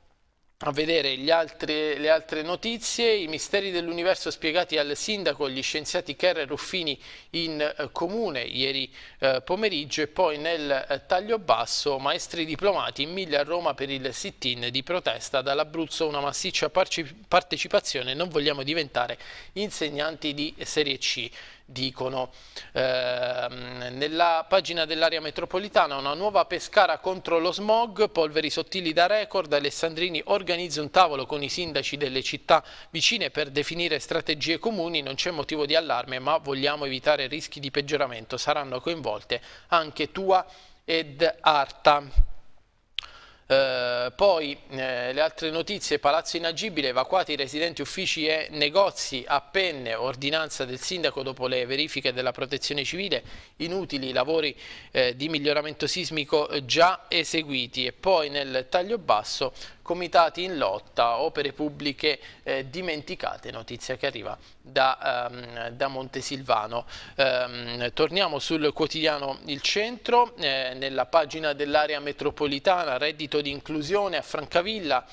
a vedere altri, le altre notizie, i misteri dell'universo spiegati al sindaco, gli scienziati Kerr e Ruffini in eh, comune ieri eh, pomeriggio e poi nel eh, taglio basso maestri diplomati in mille a Roma per il sit-in di protesta dall'Abruzzo una massiccia partecipazione, non vogliamo diventare insegnanti di Serie C dicono. Eh, nella pagina dell'area metropolitana una nuova Pescara contro lo smog, polveri sottili da record, Alessandrini organizza un tavolo con i sindaci delle città vicine per definire strategie comuni, non c'è motivo di allarme ma vogliamo evitare rischi di peggioramento, saranno coinvolte anche Tua ed Arta. Eh, poi eh, le altre notizie, palazzo inagibile, evacuati residenti, uffici e negozi, a penne, ordinanza del sindaco dopo le verifiche della protezione civile, inutili lavori eh, di miglioramento sismico già eseguiti e poi nel taglio basso comitati in lotta, opere pubbliche eh, dimenticate, notizia che arriva da, um, da Montesilvano. Um, torniamo sul quotidiano Il Centro, eh, nella pagina dell'area metropolitana, reddito di inclusione a Francavilla,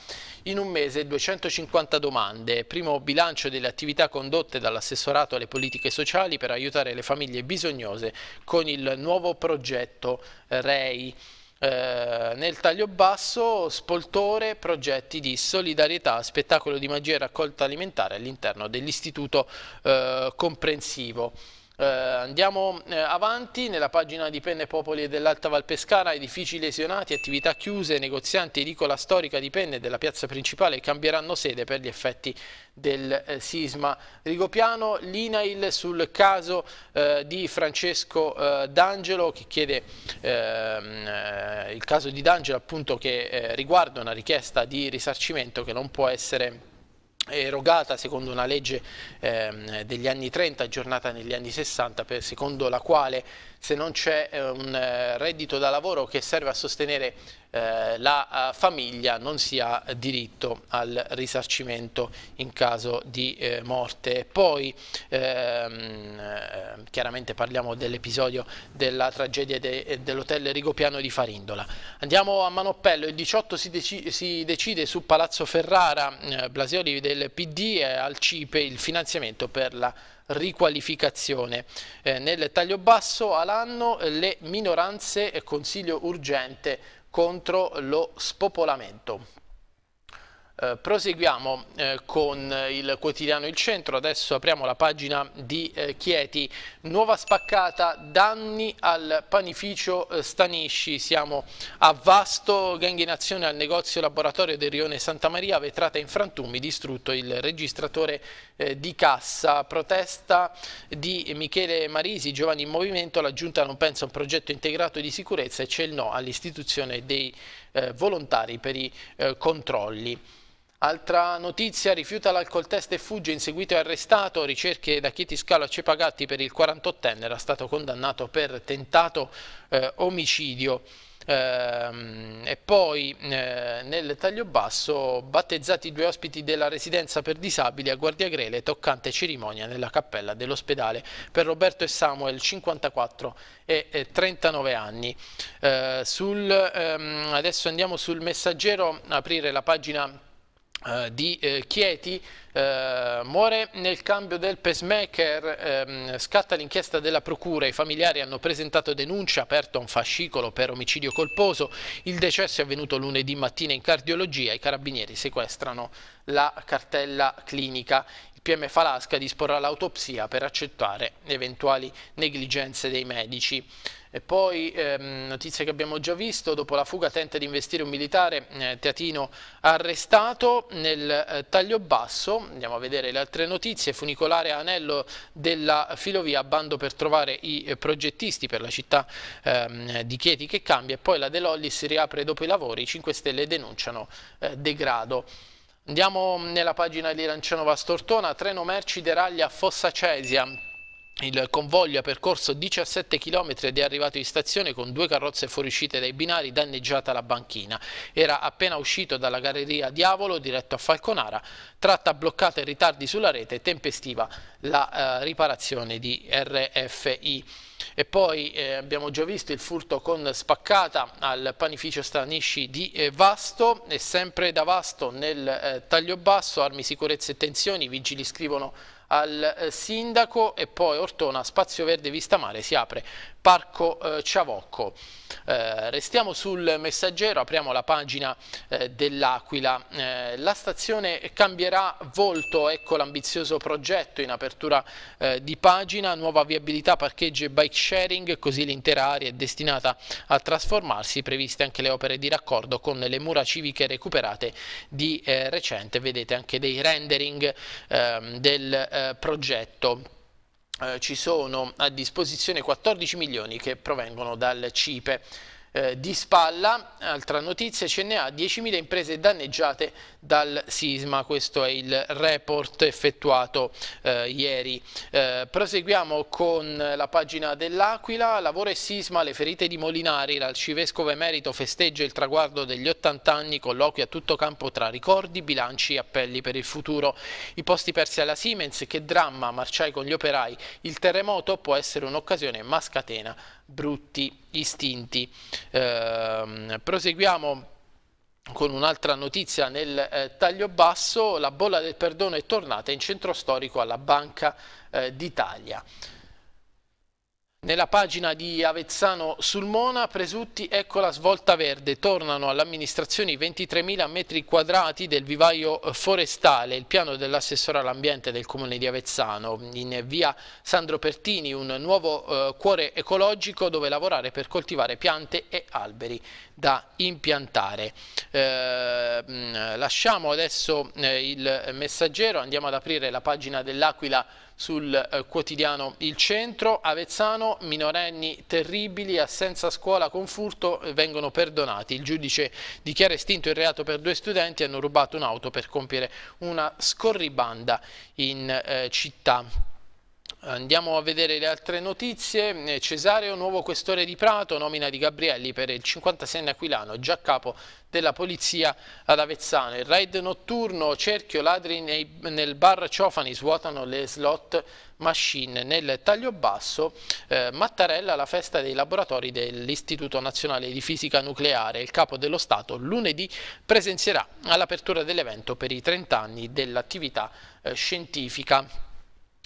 in un mese 250 domande, primo bilancio delle attività condotte dall'assessorato alle politiche sociali per aiutare le famiglie bisognose con il nuovo progetto eh, REI. Eh, nel taglio basso, Spoltore, progetti di solidarietà, spettacolo di magia e raccolta alimentare all'interno dell'istituto eh, comprensivo. Eh, andiamo eh, avanti nella pagina di Penne Popoli e dell'Alta Valpescara, edifici lesionati, attività chiuse, negozianti edicola storica di Penne della piazza principale cambieranno sede per gli effetti del eh, sisma. Rigopiano, l'INAIL sul caso eh, di Francesco eh, D'Angelo che chiede ehm, eh, il caso di D'Angelo appunto che riguarda una richiesta di risarcimento che non può essere erogata secondo una legge eh, degli anni 30 aggiornata negli anni 60 per, secondo la quale se non c'è eh, un eh, reddito da lavoro che serve a sostenere eh, la famiglia non si ha diritto al risarcimento in caso di morte. Poi ehm, chiaramente parliamo dell'episodio della tragedia dell'hotel Rigopiano di Farindola. Andiamo a Manopello, il 18 si, decide su Palazzo Ferrara, Blasioli del PD e al CIPE il finanziamento per la riqualificazione. Eh, nel taglio basso all'anno eh, le minoranze e eh, consiglio urgente contro lo spopolamento. Eh, proseguiamo eh, con il quotidiano Il Centro, adesso apriamo la pagina di eh, Chieti, nuova spaccata, danni al panificio eh, Stanisci, siamo a Vasto, gang in azione al negozio laboratorio del Rione Santa Maria, vetrata in frantumi, distrutto il registratore eh, di cassa, protesta di Michele Marisi, Giovani in Movimento, la Giunta non pensa a un progetto integrato di sicurezza e c'è il no all'istituzione dei volontari per i controlli. Altra notizia, rifiuta l'alcol test e fugge, inseguito e arrestato, ricerche da Chiti Scalo a Cepagatti per il 48enne, era stato condannato per tentato eh, omicidio. Ehm, e poi eh, nel taglio basso battezzati due ospiti della residenza per disabili a Guardia Grele, toccante cerimonia nella cappella dell'ospedale per Roberto e Samuel, 54 e 39 anni. Eh, sul, ehm, adesso andiamo sul messaggero, aprire la pagina eh, di eh, Chieti uh, muore nel cambio del pacemaker, um, scatta l'inchiesta della procura, i familiari hanno presentato denuncia, aperto un fascicolo per omicidio colposo, il decesso è avvenuto lunedì mattina in cardiologia, i carabinieri sequestrano la cartella clinica. Il PM Falasca disporrà l'autopsia per accettare eventuali negligenze dei medici. E poi ehm, notizie che abbiamo già visto, dopo la fuga tenta di investire un militare, eh, Teatino arrestato nel eh, taglio basso, andiamo a vedere le altre notizie, funicolare a anello della filovia, bando per trovare i eh, progettisti per la città ehm, di Chieti che cambia e poi la Delolli si riapre dopo i lavori, i 5 Stelle denunciano eh, degrado. Andiamo nella pagina di Lancianova Stortona, treno merci deraglia a Fossa Cesia, il convoglio ha percorso 17 km ed è arrivato in stazione con due carrozze fuoriuscite dai binari danneggiata la banchina. Era appena uscito dalla galleria Diavolo diretto a Falconara, tratta bloccata e ritardi sulla rete, tempestiva la eh, riparazione di RFI. E poi eh, abbiamo già visto il furto con spaccata al panificio Stanisci di eh, Vasto e sempre da Vasto nel eh, taglio basso, armi, sicurezza e tensioni, i vigili scrivono al eh, sindaco e poi Ortona Spazio Verde Vista Mare si apre Parco eh, Ciavocco. Eh, restiamo sul messaggero, apriamo la pagina eh, dell'Aquila. Eh, la stazione cambierà volto, ecco l'ambizioso progetto in apertura eh, di pagina, nuova viabilità, parcheggio e bike sharing, così l'intera area è destinata a trasformarsi, previste anche le opere di raccordo con le mura civiche recuperate di eh, recente, vedete anche dei rendering ehm, del progetto. Eh, ci sono a disposizione 14 milioni che provengono dal CIPE eh, di spalla, altra notizia, CNA 10.000 imprese danneggiate dal sisma, questo è il report effettuato eh, ieri. Eh, proseguiamo con la pagina dell'Aquila, lavoro e sisma, le ferite di Molinari, l'arcivescovo emerito festeggia il traguardo degli 80 anni, colloqui a tutto campo tra ricordi, bilanci e appelli per il futuro. I posti persi alla Siemens, che dramma, marciai con gli operai, il terremoto può essere un'occasione ma scatena brutti istinti. Eh, proseguiamo con un'altra notizia nel eh, taglio basso, la bolla del perdono è tornata in centro storico alla Banca eh, d'Italia. Nella pagina di Avezzano sul Mona, Presutti, ecco la svolta verde, tornano all'amministrazione i 23.000 metri quadrati del vivaio eh, forestale, il piano dell'assessore all'ambiente del comune di Avezzano, in via Sandro Pertini, un nuovo eh, cuore ecologico dove lavorare per coltivare piante e alberi da impiantare. Eh, mm, lasciamo adesso eh, il messaggero, andiamo ad aprire la pagina dell'Aquila sul eh, quotidiano Il Centro, Avezzano, minorenni terribili, assenza scuola con furto eh, vengono perdonati. Il giudice dichiara estinto il reato per due studenti hanno rubato un'auto per compiere una scorribanda in eh, città. Andiamo a vedere le altre notizie. Eh, Cesareo, nuovo questore di Prato, nomina di Gabrielli per il 56enne Aquilano, già capo della polizia ad Avezzano. Il raid notturno, cerchio, ladri nei, nel bar Ciofani, svuotano le slot machine nel taglio basso. Eh, Mattarella, la festa dei laboratori dell'Istituto Nazionale di Fisica Nucleare. Il capo dello Stato lunedì presenzierà all'apertura dell'evento per i 30 anni dell'attività eh, scientifica.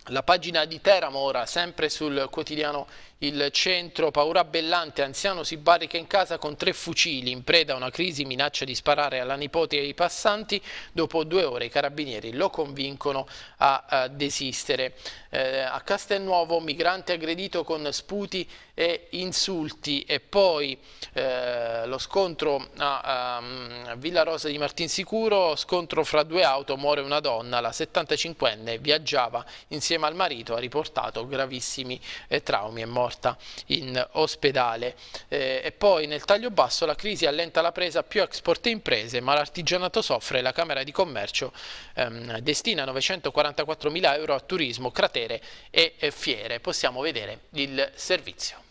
La pagina di Teramo ora, sempre sul quotidiano il centro Paura Bellante, anziano, si barrica in casa con tre fucili, in preda a una crisi minaccia di sparare alla nipote e ai passanti, dopo due ore i carabinieri lo convincono a, a eh, desistere. Eh, a Castelnuovo migrante aggredito con sputi e insulti e poi eh, lo scontro a, a ehm, Villa Rosa di Martinsicuro, scontro fra due auto, muore una donna, la 75enne viaggiava insieme al marito, ha riportato gravissimi eh, traumi e morte morta in ospedale. Eh, e poi nel taglio basso la crisi allenta la presa più export e imprese, ma l'artigianato soffre la Camera di Commercio ehm, destina 944 mila euro a turismo, cratere e fiere. Possiamo vedere il servizio.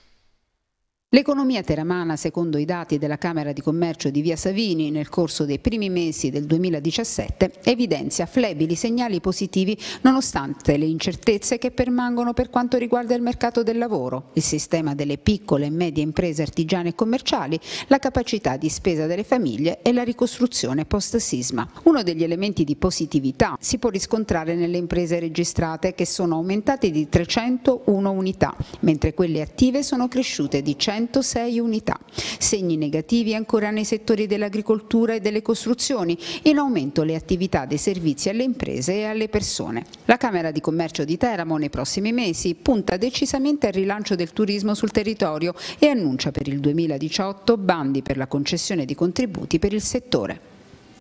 L'economia teramana, secondo i dati della Camera di Commercio di Via Savini, nel corso dei primi mesi del 2017 evidenzia flebili segnali positivi nonostante le incertezze che permangono per quanto riguarda il mercato del lavoro, il sistema delle piccole e medie imprese artigiane e commerciali, la capacità di spesa delle famiglie e la ricostruzione post-sisma. Uno degli elementi di positività si può riscontrare nelle imprese registrate che sono aumentate di 301 unità, mentre quelle attive sono cresciute di 100 106 unità. Segni negativi ancora nei settori dell'agricoltura e delle costruzioni, in aumento le attività dei servizi alle imprese e alle persone. La Camera di Commercio di Teramo nei prossimi mesi punta decisamente al rilancio del turismo sul territorio e annuncia per il 2018 bandi per la concessione di contributi per il settore.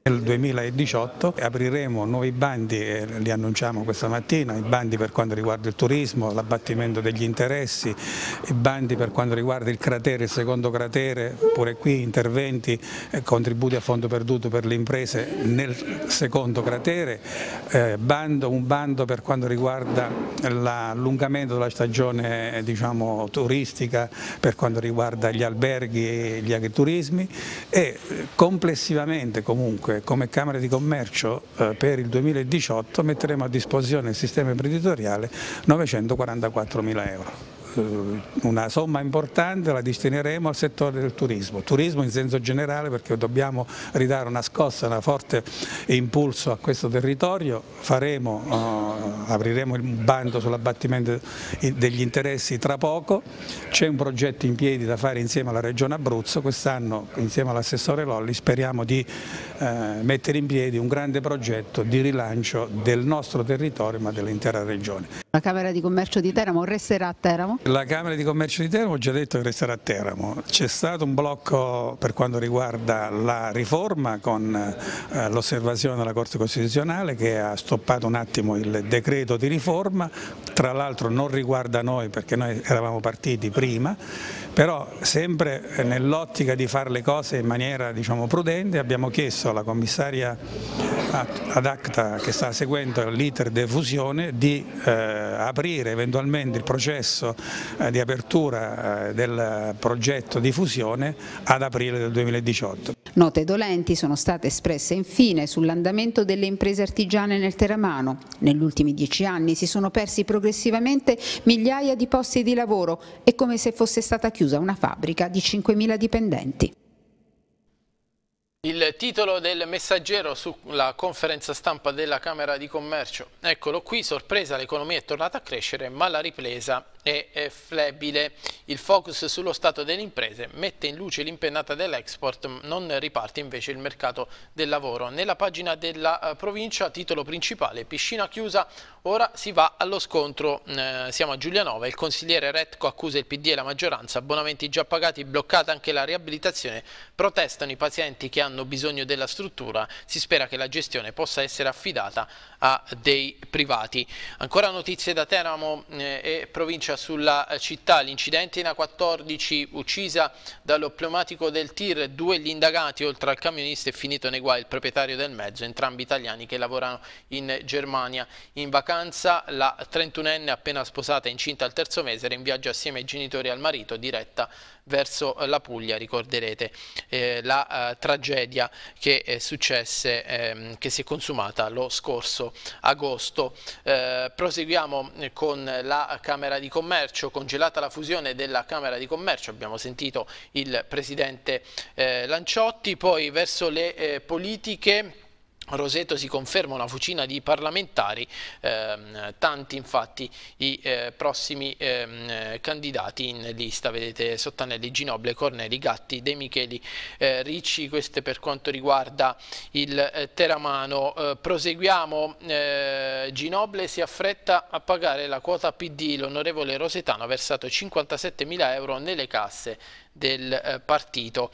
Nel 2018 apriremo nuovi bandi, li annunciamo questa mattina, i bandi per quanto riguarda il turismo, l'abbattimento degli interessi, i bandi per quanto riguarda il cratere, il secondo cratere, pure qui interventi, e contributi a fondo perduto per le imprese nel secondo cratere, eh, bando, un bando per quanto riguarda l'allungamento della stagione diciamo, turistica per quanto riguarda gli alberghi e gli agriturismi e eh, complessivamente comunque comunque come Camera di Commercio eh, per il 2018 metteremo a disposizione del sistema imprenditoriale 944 mila euro. Eh, una somma importante la destineremo al settore del turismo, turismo in senso generale perché dobbiamo ridare una scossa, un forte impulso a questo territorio, Faremo, eh, apriremo il bando sull'abbattimento degli interessi tra poco, c'è un progetto in piedi da fare insieme alla Regione Abruzzo, quest'anno insieme all'assessore Lolli speriamo di eh, mettere in piedi un grande progetto di rilancio del nostro territorio ma dell'intera regione. La Camera di Commercio di Teramo resterà a Teramo? La Camera di Commercio di Teramo ha già detto che resterà a Teramo, c'è stato un blocco per quanto riguarda la riforma con eh, l'osservazione della Corte Costituzionale che ha stoppato un attimo il decreto di riforma, tra l'altro non riguarda noi perché noi eravamo partiti prima, però sempre nell'ottica di fare le cose in maniera diciamo, prudente abbiamo chiesto alla commissaria ad ACTA che sta seguendo l'iter di fusione di eh, aprire eventualmente il processo eh, di apertura eh, del progetto di fusione ad aprile del 2018. Note dolenti sono state espresse infine sull'andamento delle imprese artigiane nel Teramano. Negli ultimi dieci anni si sono persi progressivamente migliaia di posti di lavoro. È come se fosse stata chiusa una fabbrica di 5.000 dipendenti. Il titolo del messaggero sulla conferenza stampa della Camera di Commercio. Eccolo qui, sorpresa, l'economia è tornata a crescere, ma la ripresa e flebile. Il focus sullo stato delle imprese mette in luce l'impennata dell'export, non riparte invece il mercato del lavoro. Nella pagina della eh, provincia, titolo principale, piscina chiusa, ora si va allo scontro. Mm, eh, siamo a Giulianova, il consigliere Retco accusa il PD e la maggioranza, abbonamenti già pagati, bloccata anche la riabilitazione, protestano i pazienti che hanno bisogno della struttura, si spera che la gestione possa essere affidata a dei privati. Ancora notizie da Teramo mm, eh, e provincia Brescia sulla eh, città, l'incidente in A14 uccisa dallo pneumatico del tir, due gli indagati oltre al camionista è finito nei guai il proprietario del mezzo, entrambi italiani che lavorano in Germania. In vacanza la 31enne appena sposata incinta al terzo mese era in viaggio assieme ai genitori e al marito diretta verso eh, la Puglia, ricorderete eh, la eh, tragedia che è eh, successe, ehm, che si è consumata lo scorso agosto. Eh, proseguiamo con la Camera di Commercio, congelata la fusione della Camera di Commercio, abbiamo sentito il Presidente Lanciotti, poi verso le politiche Roseto si conferma una fucina di parlamentari, ehm, tanti infatti i eh, prossimi ehm, candidati in lista, vedete Sottanelli, Ginoble, Corneli, Gatti, De Micheli, eh, Ricci, questo per quanto riguarda il eh, Teramano. Eh, proseguiamo, eh, Ginoble si affretta a pagare la quota PD, l'onorevole Rosetano ha versato 57 mila euro nelle casse del eh, partito.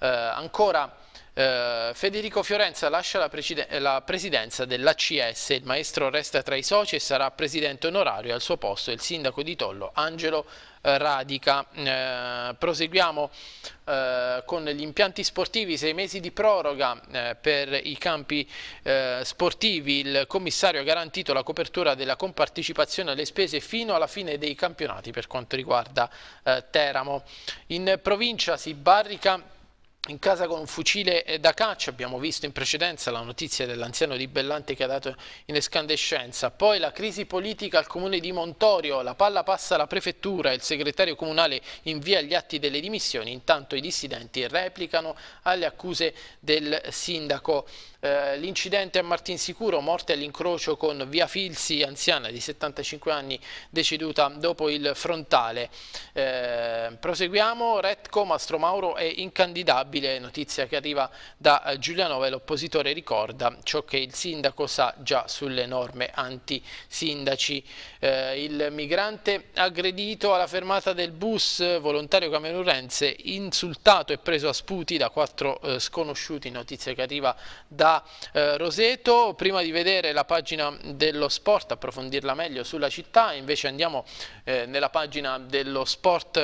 ancora eh, Federico Fiorenza lascia la, la presidenza dell'ACS, il maestro resta tra i soci e sarà presidente onorario al suo posto il sindaco di Tollo Angelo eh, Radica. Eh, proseguiamo eh, con gli impianti sportivi, sei mesi di proroga eh, per i campi eh, sportivi. Il commissario ha garantito la copertura della compartecipazione alle spese fino alla fine dei campionati per quanto riguarda eh, Teramo. In provincia si barrica in casa con un fucile da caccia, abbiamo visto in precedenza la notizia dell'anziano di Bellanti che ha dato in escandescenza, poi la crisi politica al comune di Montorio, la palla passa alla prefettura, il segretario comunale invia gli atti delle dimissioni, intanto i dissidenti replicano alle accuse del sindaco eh, l'incidente a Martinsicuro, morte all'incrocio con Via Filsi, anziana di 75 anni, deceduta dopo il frontale. Eh, proseguiamo, Retco Mastro Mauro è incandidabile, notizia che arriva da eh, Giulianova e l'oppositore ricorda ciò che il sindaco sa già sulle norme antisindaci. Eh, il migrante aggredito alla fermata del bus, volontario camerurense, insultato e preso a sputi da quattro eh, sconosciuti, notizia che arriva da da eh, Roseto. Prima di vedere la pagina dello sport, approfondirla meglio sulla città, invece andiamo eh, nella pagina dello sport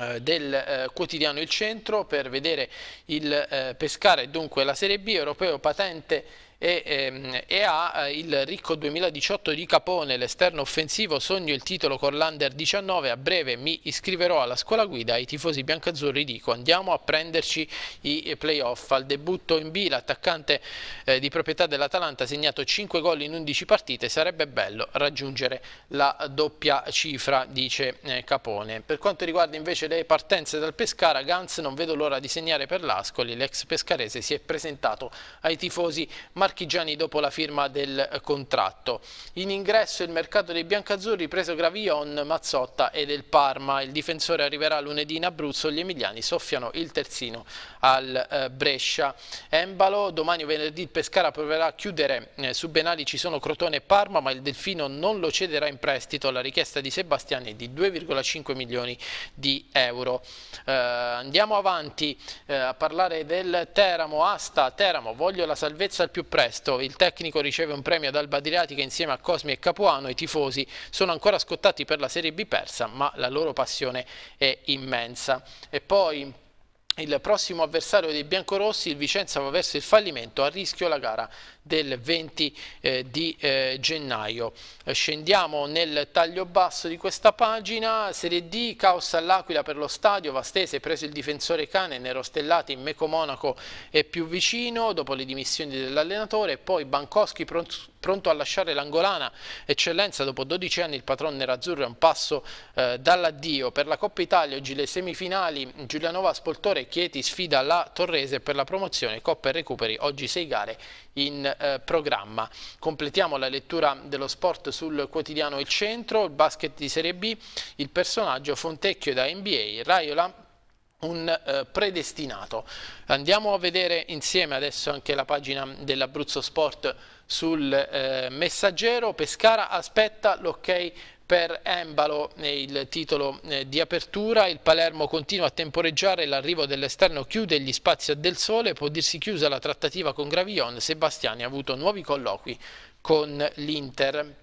eh, del eh, quotidiano Il Centro per vedere il eh, pescare dunque la Serie B europeo patente e, e, ehm, e ha eh, il ricco 2018 di Capone, l'esterno offensivo, sogno il titolo con l'Under 19, a breve mi iscriverò alla scuola guida, ai tifosi biancazzurri dico andiamo a prenderci i playoff, al debutto in B l'attaccante eh, di proprietà dell'Atalanta ha segnato 5 gol in 11 partite, sarebbe bello raggiungere la doppia cifra, dice eh, Capone. Per quanto riguarda invece le partenze dal Pescara, Gans non vedo l'ora di segnare per l'Ascoli, l'ex pescarese si è presentato ai tifosi marchigiani marchigiani dopo la firma del eh, contratto. In ingresso il mercato dei biancazzurri preso Gravion, Mazzotta e del Parma. Il difensore arriverà lunedì in Abruzzo, gli emiliani soffiano il terzino al eh, Brescia. Embalo, domani o venerdì il Pescara proverà a chiudere, eh, su Benali ci sono Crotone e Parma ma il Delfino non lo cederà in prestito, alla richiesta di Sebastiani di 2,5 milioni di euro. Eh, andiamo avanti eh, a parlare del Teramo, Asta, Teramo, voglio la salvezza al più presto presto. Il tecnico riceve un premio ad Alba Adriatica insieme a Cosmi e Capuano i tifosi sono ancora scottati per la Serie B persa, ma la loro passione è immensa. E poi il prossimo avversario dei biancorossi, il Vicenza, va verso il fallimento, a rischio la gara del 20 eh, di eh, gennaio. Scendiamo nel taglio basso di questa pagina, Serie D, caos all'Aquila per lo stadio, Vastese preso il difensore cane, Nero Stellati in Meco Monaco è più vicino, dopo le dimissioni dell'allenatore, poi Bankowski pronto pronto a lasciare l'Angolana eccellenza dopo 12 anni il patron nerazzurro è un passo eh, dall'addio per la Coppa Italia oggi le semifinali Giulianova Spoltore Chieti sfida la Torrese per la promozione Coppa e recuperi oggi 6 gare in eh, programma. Completiamo la lettura dello sport sul quotidiano Il Centro, il basket di Serie B, il personaggio Fontecchio da NBA, Raiola un eh, predestinato. Andiamo a vedere insieme adesso anche la pagina dell'Abruzzo Sport sul eh, messaggero. Pescara aspetta l'ok okay per Embalo il titolo eh, di apertura, il Palermo continua a temporeggiare, l'arrivo dell'esterno chiude gli spazi a Del Sole, può dirsi chiusa la trattativa con Gravion, Sebastiani ha avuto nuovi colloqui con l'Inter.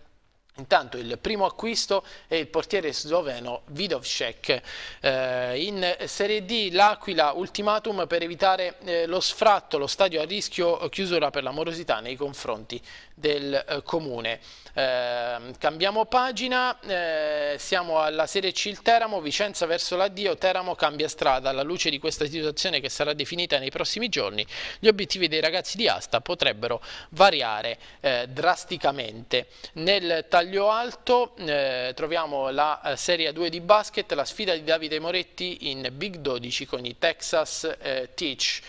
Intanto il primo acquisto è il portiere sloveno Vidovšek. Eh, in Serie D l'Aquila ultimatum per evitare eh, lo sfratto, lo stadio a rischio chiusura per la morosità nei confronti del eh, comune. Eh, cambiamo pagina, eh, siamo alla Serie C il Teramo, Vicenza verso l'addio, Teramo cambia strada. Alla luce di questa situazione che sarà definita nei prossimi giorni, gli obiettivi dei ragazzi di Asta potrebbero variare eh, drasticamente. Nel taglio alto eh, troviamo la eh, Serie 2 di basket, la sfida di Davide Moretti in Big 12 con i Texas eh, Teach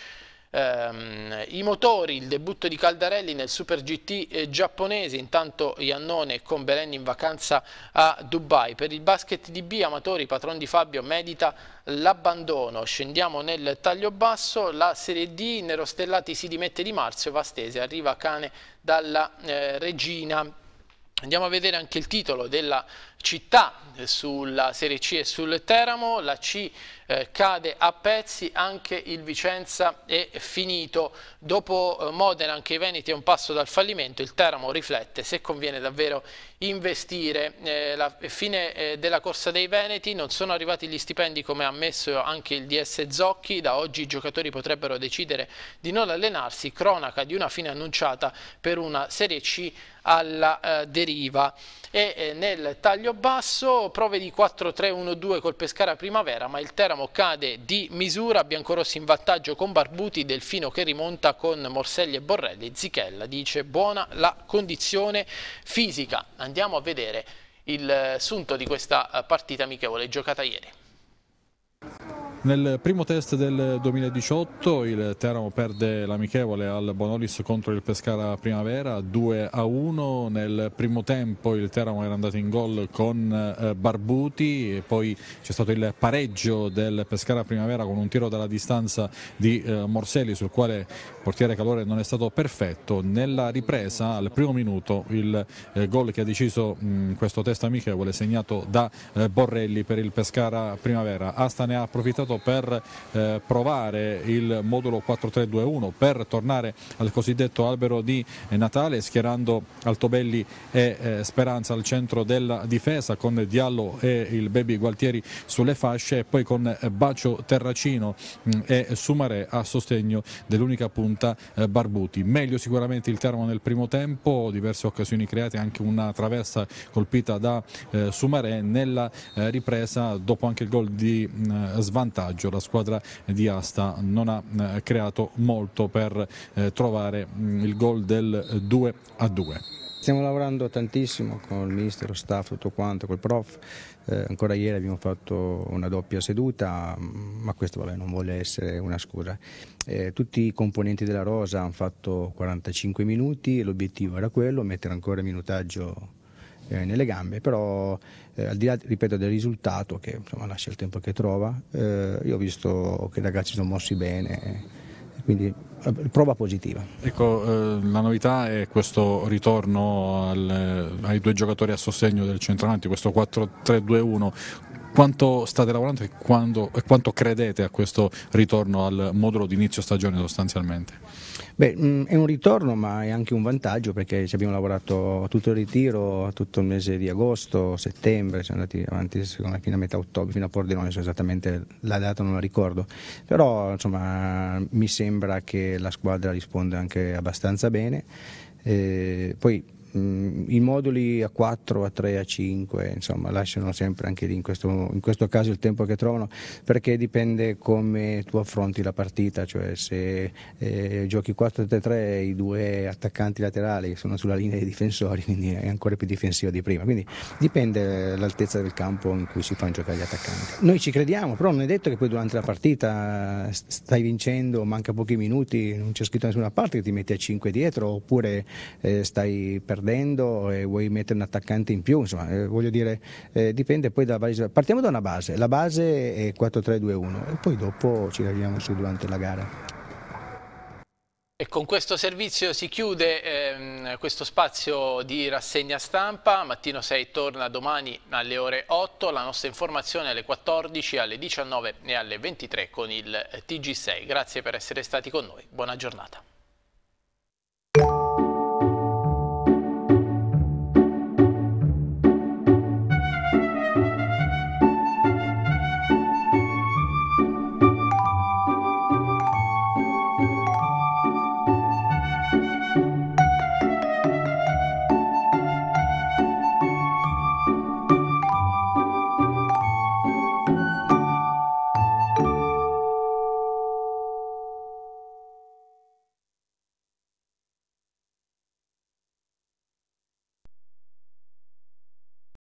ehm, i motori, il debutto di Caldarelli nel Super GT eh, giapponese, intanto Iannone con Belen in vacanza a Dubai. Per il basket di B, Amatori, patron di Fabio, medita l'abbandono. Scendiamo nel taglio basso, la Serie D, Nero Stellati si dimette di Marzio, Vastese arriva Cane dalla eh, Regina. Andiamo a vedere anche il titolo della città eh, sulla Serie C e sul Teramo, la C eh, cade a pezzi, anche il Vicenza è finito. Dopo eh, Modena anche i Veneti è un passo dal fallimento, il Teramo riflette se conviene davvero investire. Eh, la fine eh, della corsa dei Veneti non sono arrivati gli stipendi come ha ammesso anche il DS Zocchi, da oggi i giocatori potrebbero decidere di non allenarsi, cronaca di una fine annunciata per una Serie C alla eh, deriva. E nel taglio basso, prove di 4-3-1-2 col Pescara Primavera, ma il Teramo cade di misura, Biancorossi in vantaggio con Barbuti, Delfino che rimonta con Morselli e Borrelli, Zichella dice buona la condizione fisica. Andiamo a vedere il eh, sunto di questa eh, partita amichevole giocata ieri. Nel primo test del 2018 il Teramo perde l'amichevole al Bonolis contro il Pescara Primavera 2 a 1, nel primo tempo il Teramo era andato in gol con eh, Barbuti poi c'è stato il pareggio del Pescara Primavera con un tiro dalla distanza di eh, Morselli sul quale il portiere Calore non è stato perfetto, nella ripresa al primo minuto il eh, gol che ha deciso mm, questo test amichevole segnato da Borrelli per il Pescara Primavera, Asta ne ha approfittato mercato per eh, provare il modulo 4-3-2-1 per tornare al cosiddetto albero di eh, Natale schierando Altobelli e eh, Speranza al centro della difesa con Diallo e il Baby Gualtieri sulle fasce e poi con eh, Bacio Terracino mh, mm, e Sumare a sostegno dell'unica punta eh, Barbuti. Meglio sicuramente il Teramo nel primo tempo, diverse occasioni create, anche una traversa colpita da eh, Sumare nella eh, ripresa dopo anche il gol di mh, mm, svantaggio vantaggio. La squadra di Asta non ha eh, creato molto per eh, trovare mm, il gol del 2 eh, a 2. Stiamo lavorando tantissimo con il mister, lo staff, tutto quanto, col prof. Eh, ancora ieri abbiamo fatto una doppia seduta, mm, ma questo vabbè, non vuole essere una scusa. Eh, tutti i componenti della rosa hanno fatto 45 minuti e l'obiettivo era quello, mettere ancora minutaggio eh, nelle gambe, però eh, al di là, ripeto, del risultato che insomma, lascia il tempo che trova, eh, io ho visto che i ragazzi sono mossi bene eh, quindi eh, prova positiva. Ecco, eh, la novità è questo ritorno al, ai due giocatori a sostegno del centravanti, questo 4-3-2-1. Quanto state lavorando e, quando, e, quanto credete a questo ritorno al modulo di inizio stagione sostanzialmente? Beh, mm, è un ritorno ma è anche un vantaggio perché ci abbiamo lavorato tutto il ritiro, tutto il mese di agosto, settembre, siamo andati avanti fino a metà ottobre, fino a Pordenone, so esattamente la data non la ricordo, però insomma mi sembra che la squadra risponda anche abbastanza bene. Eh, poi mh, mm, i moduli a 4, a 3, a 5, insomma lasciano sempre anche lì in questo, in questo caso il tempo che trovano perché dipende come tu affronti la partita, cioè se eh, giochi 4-3-3 i due attaccanti laterali sono sulla linea dei difensori, quindi è ancora più difensiva di prima, quindi dipende eh, l'altezza del campo in cui si fanno giocare gli attaccanti. Noi ci crediamo, però non è detto che poi durante la partita eh, stai vincendo, manca pochi minuti, non c'è scritto da nessuna parte che ti metti a 5 dietro oppure eh, stai perdendo perdendo e vuoi mettere un attaccante in più, insomma, eh, voglio dire, eh, dipende poi dalla base. Partiamo da una base, la base è 4-3-2-1 e poi dopo ci ragioniamo su durante la gara. E con questo servizio si chiude ehm, questo spazio di rassegna stampa, mattino 6 torna domani alle ore 8, la nostra informazione alle 14, alle 19 e alle 23 con il TG6. Grazie per essere stati con noi, buona giornata.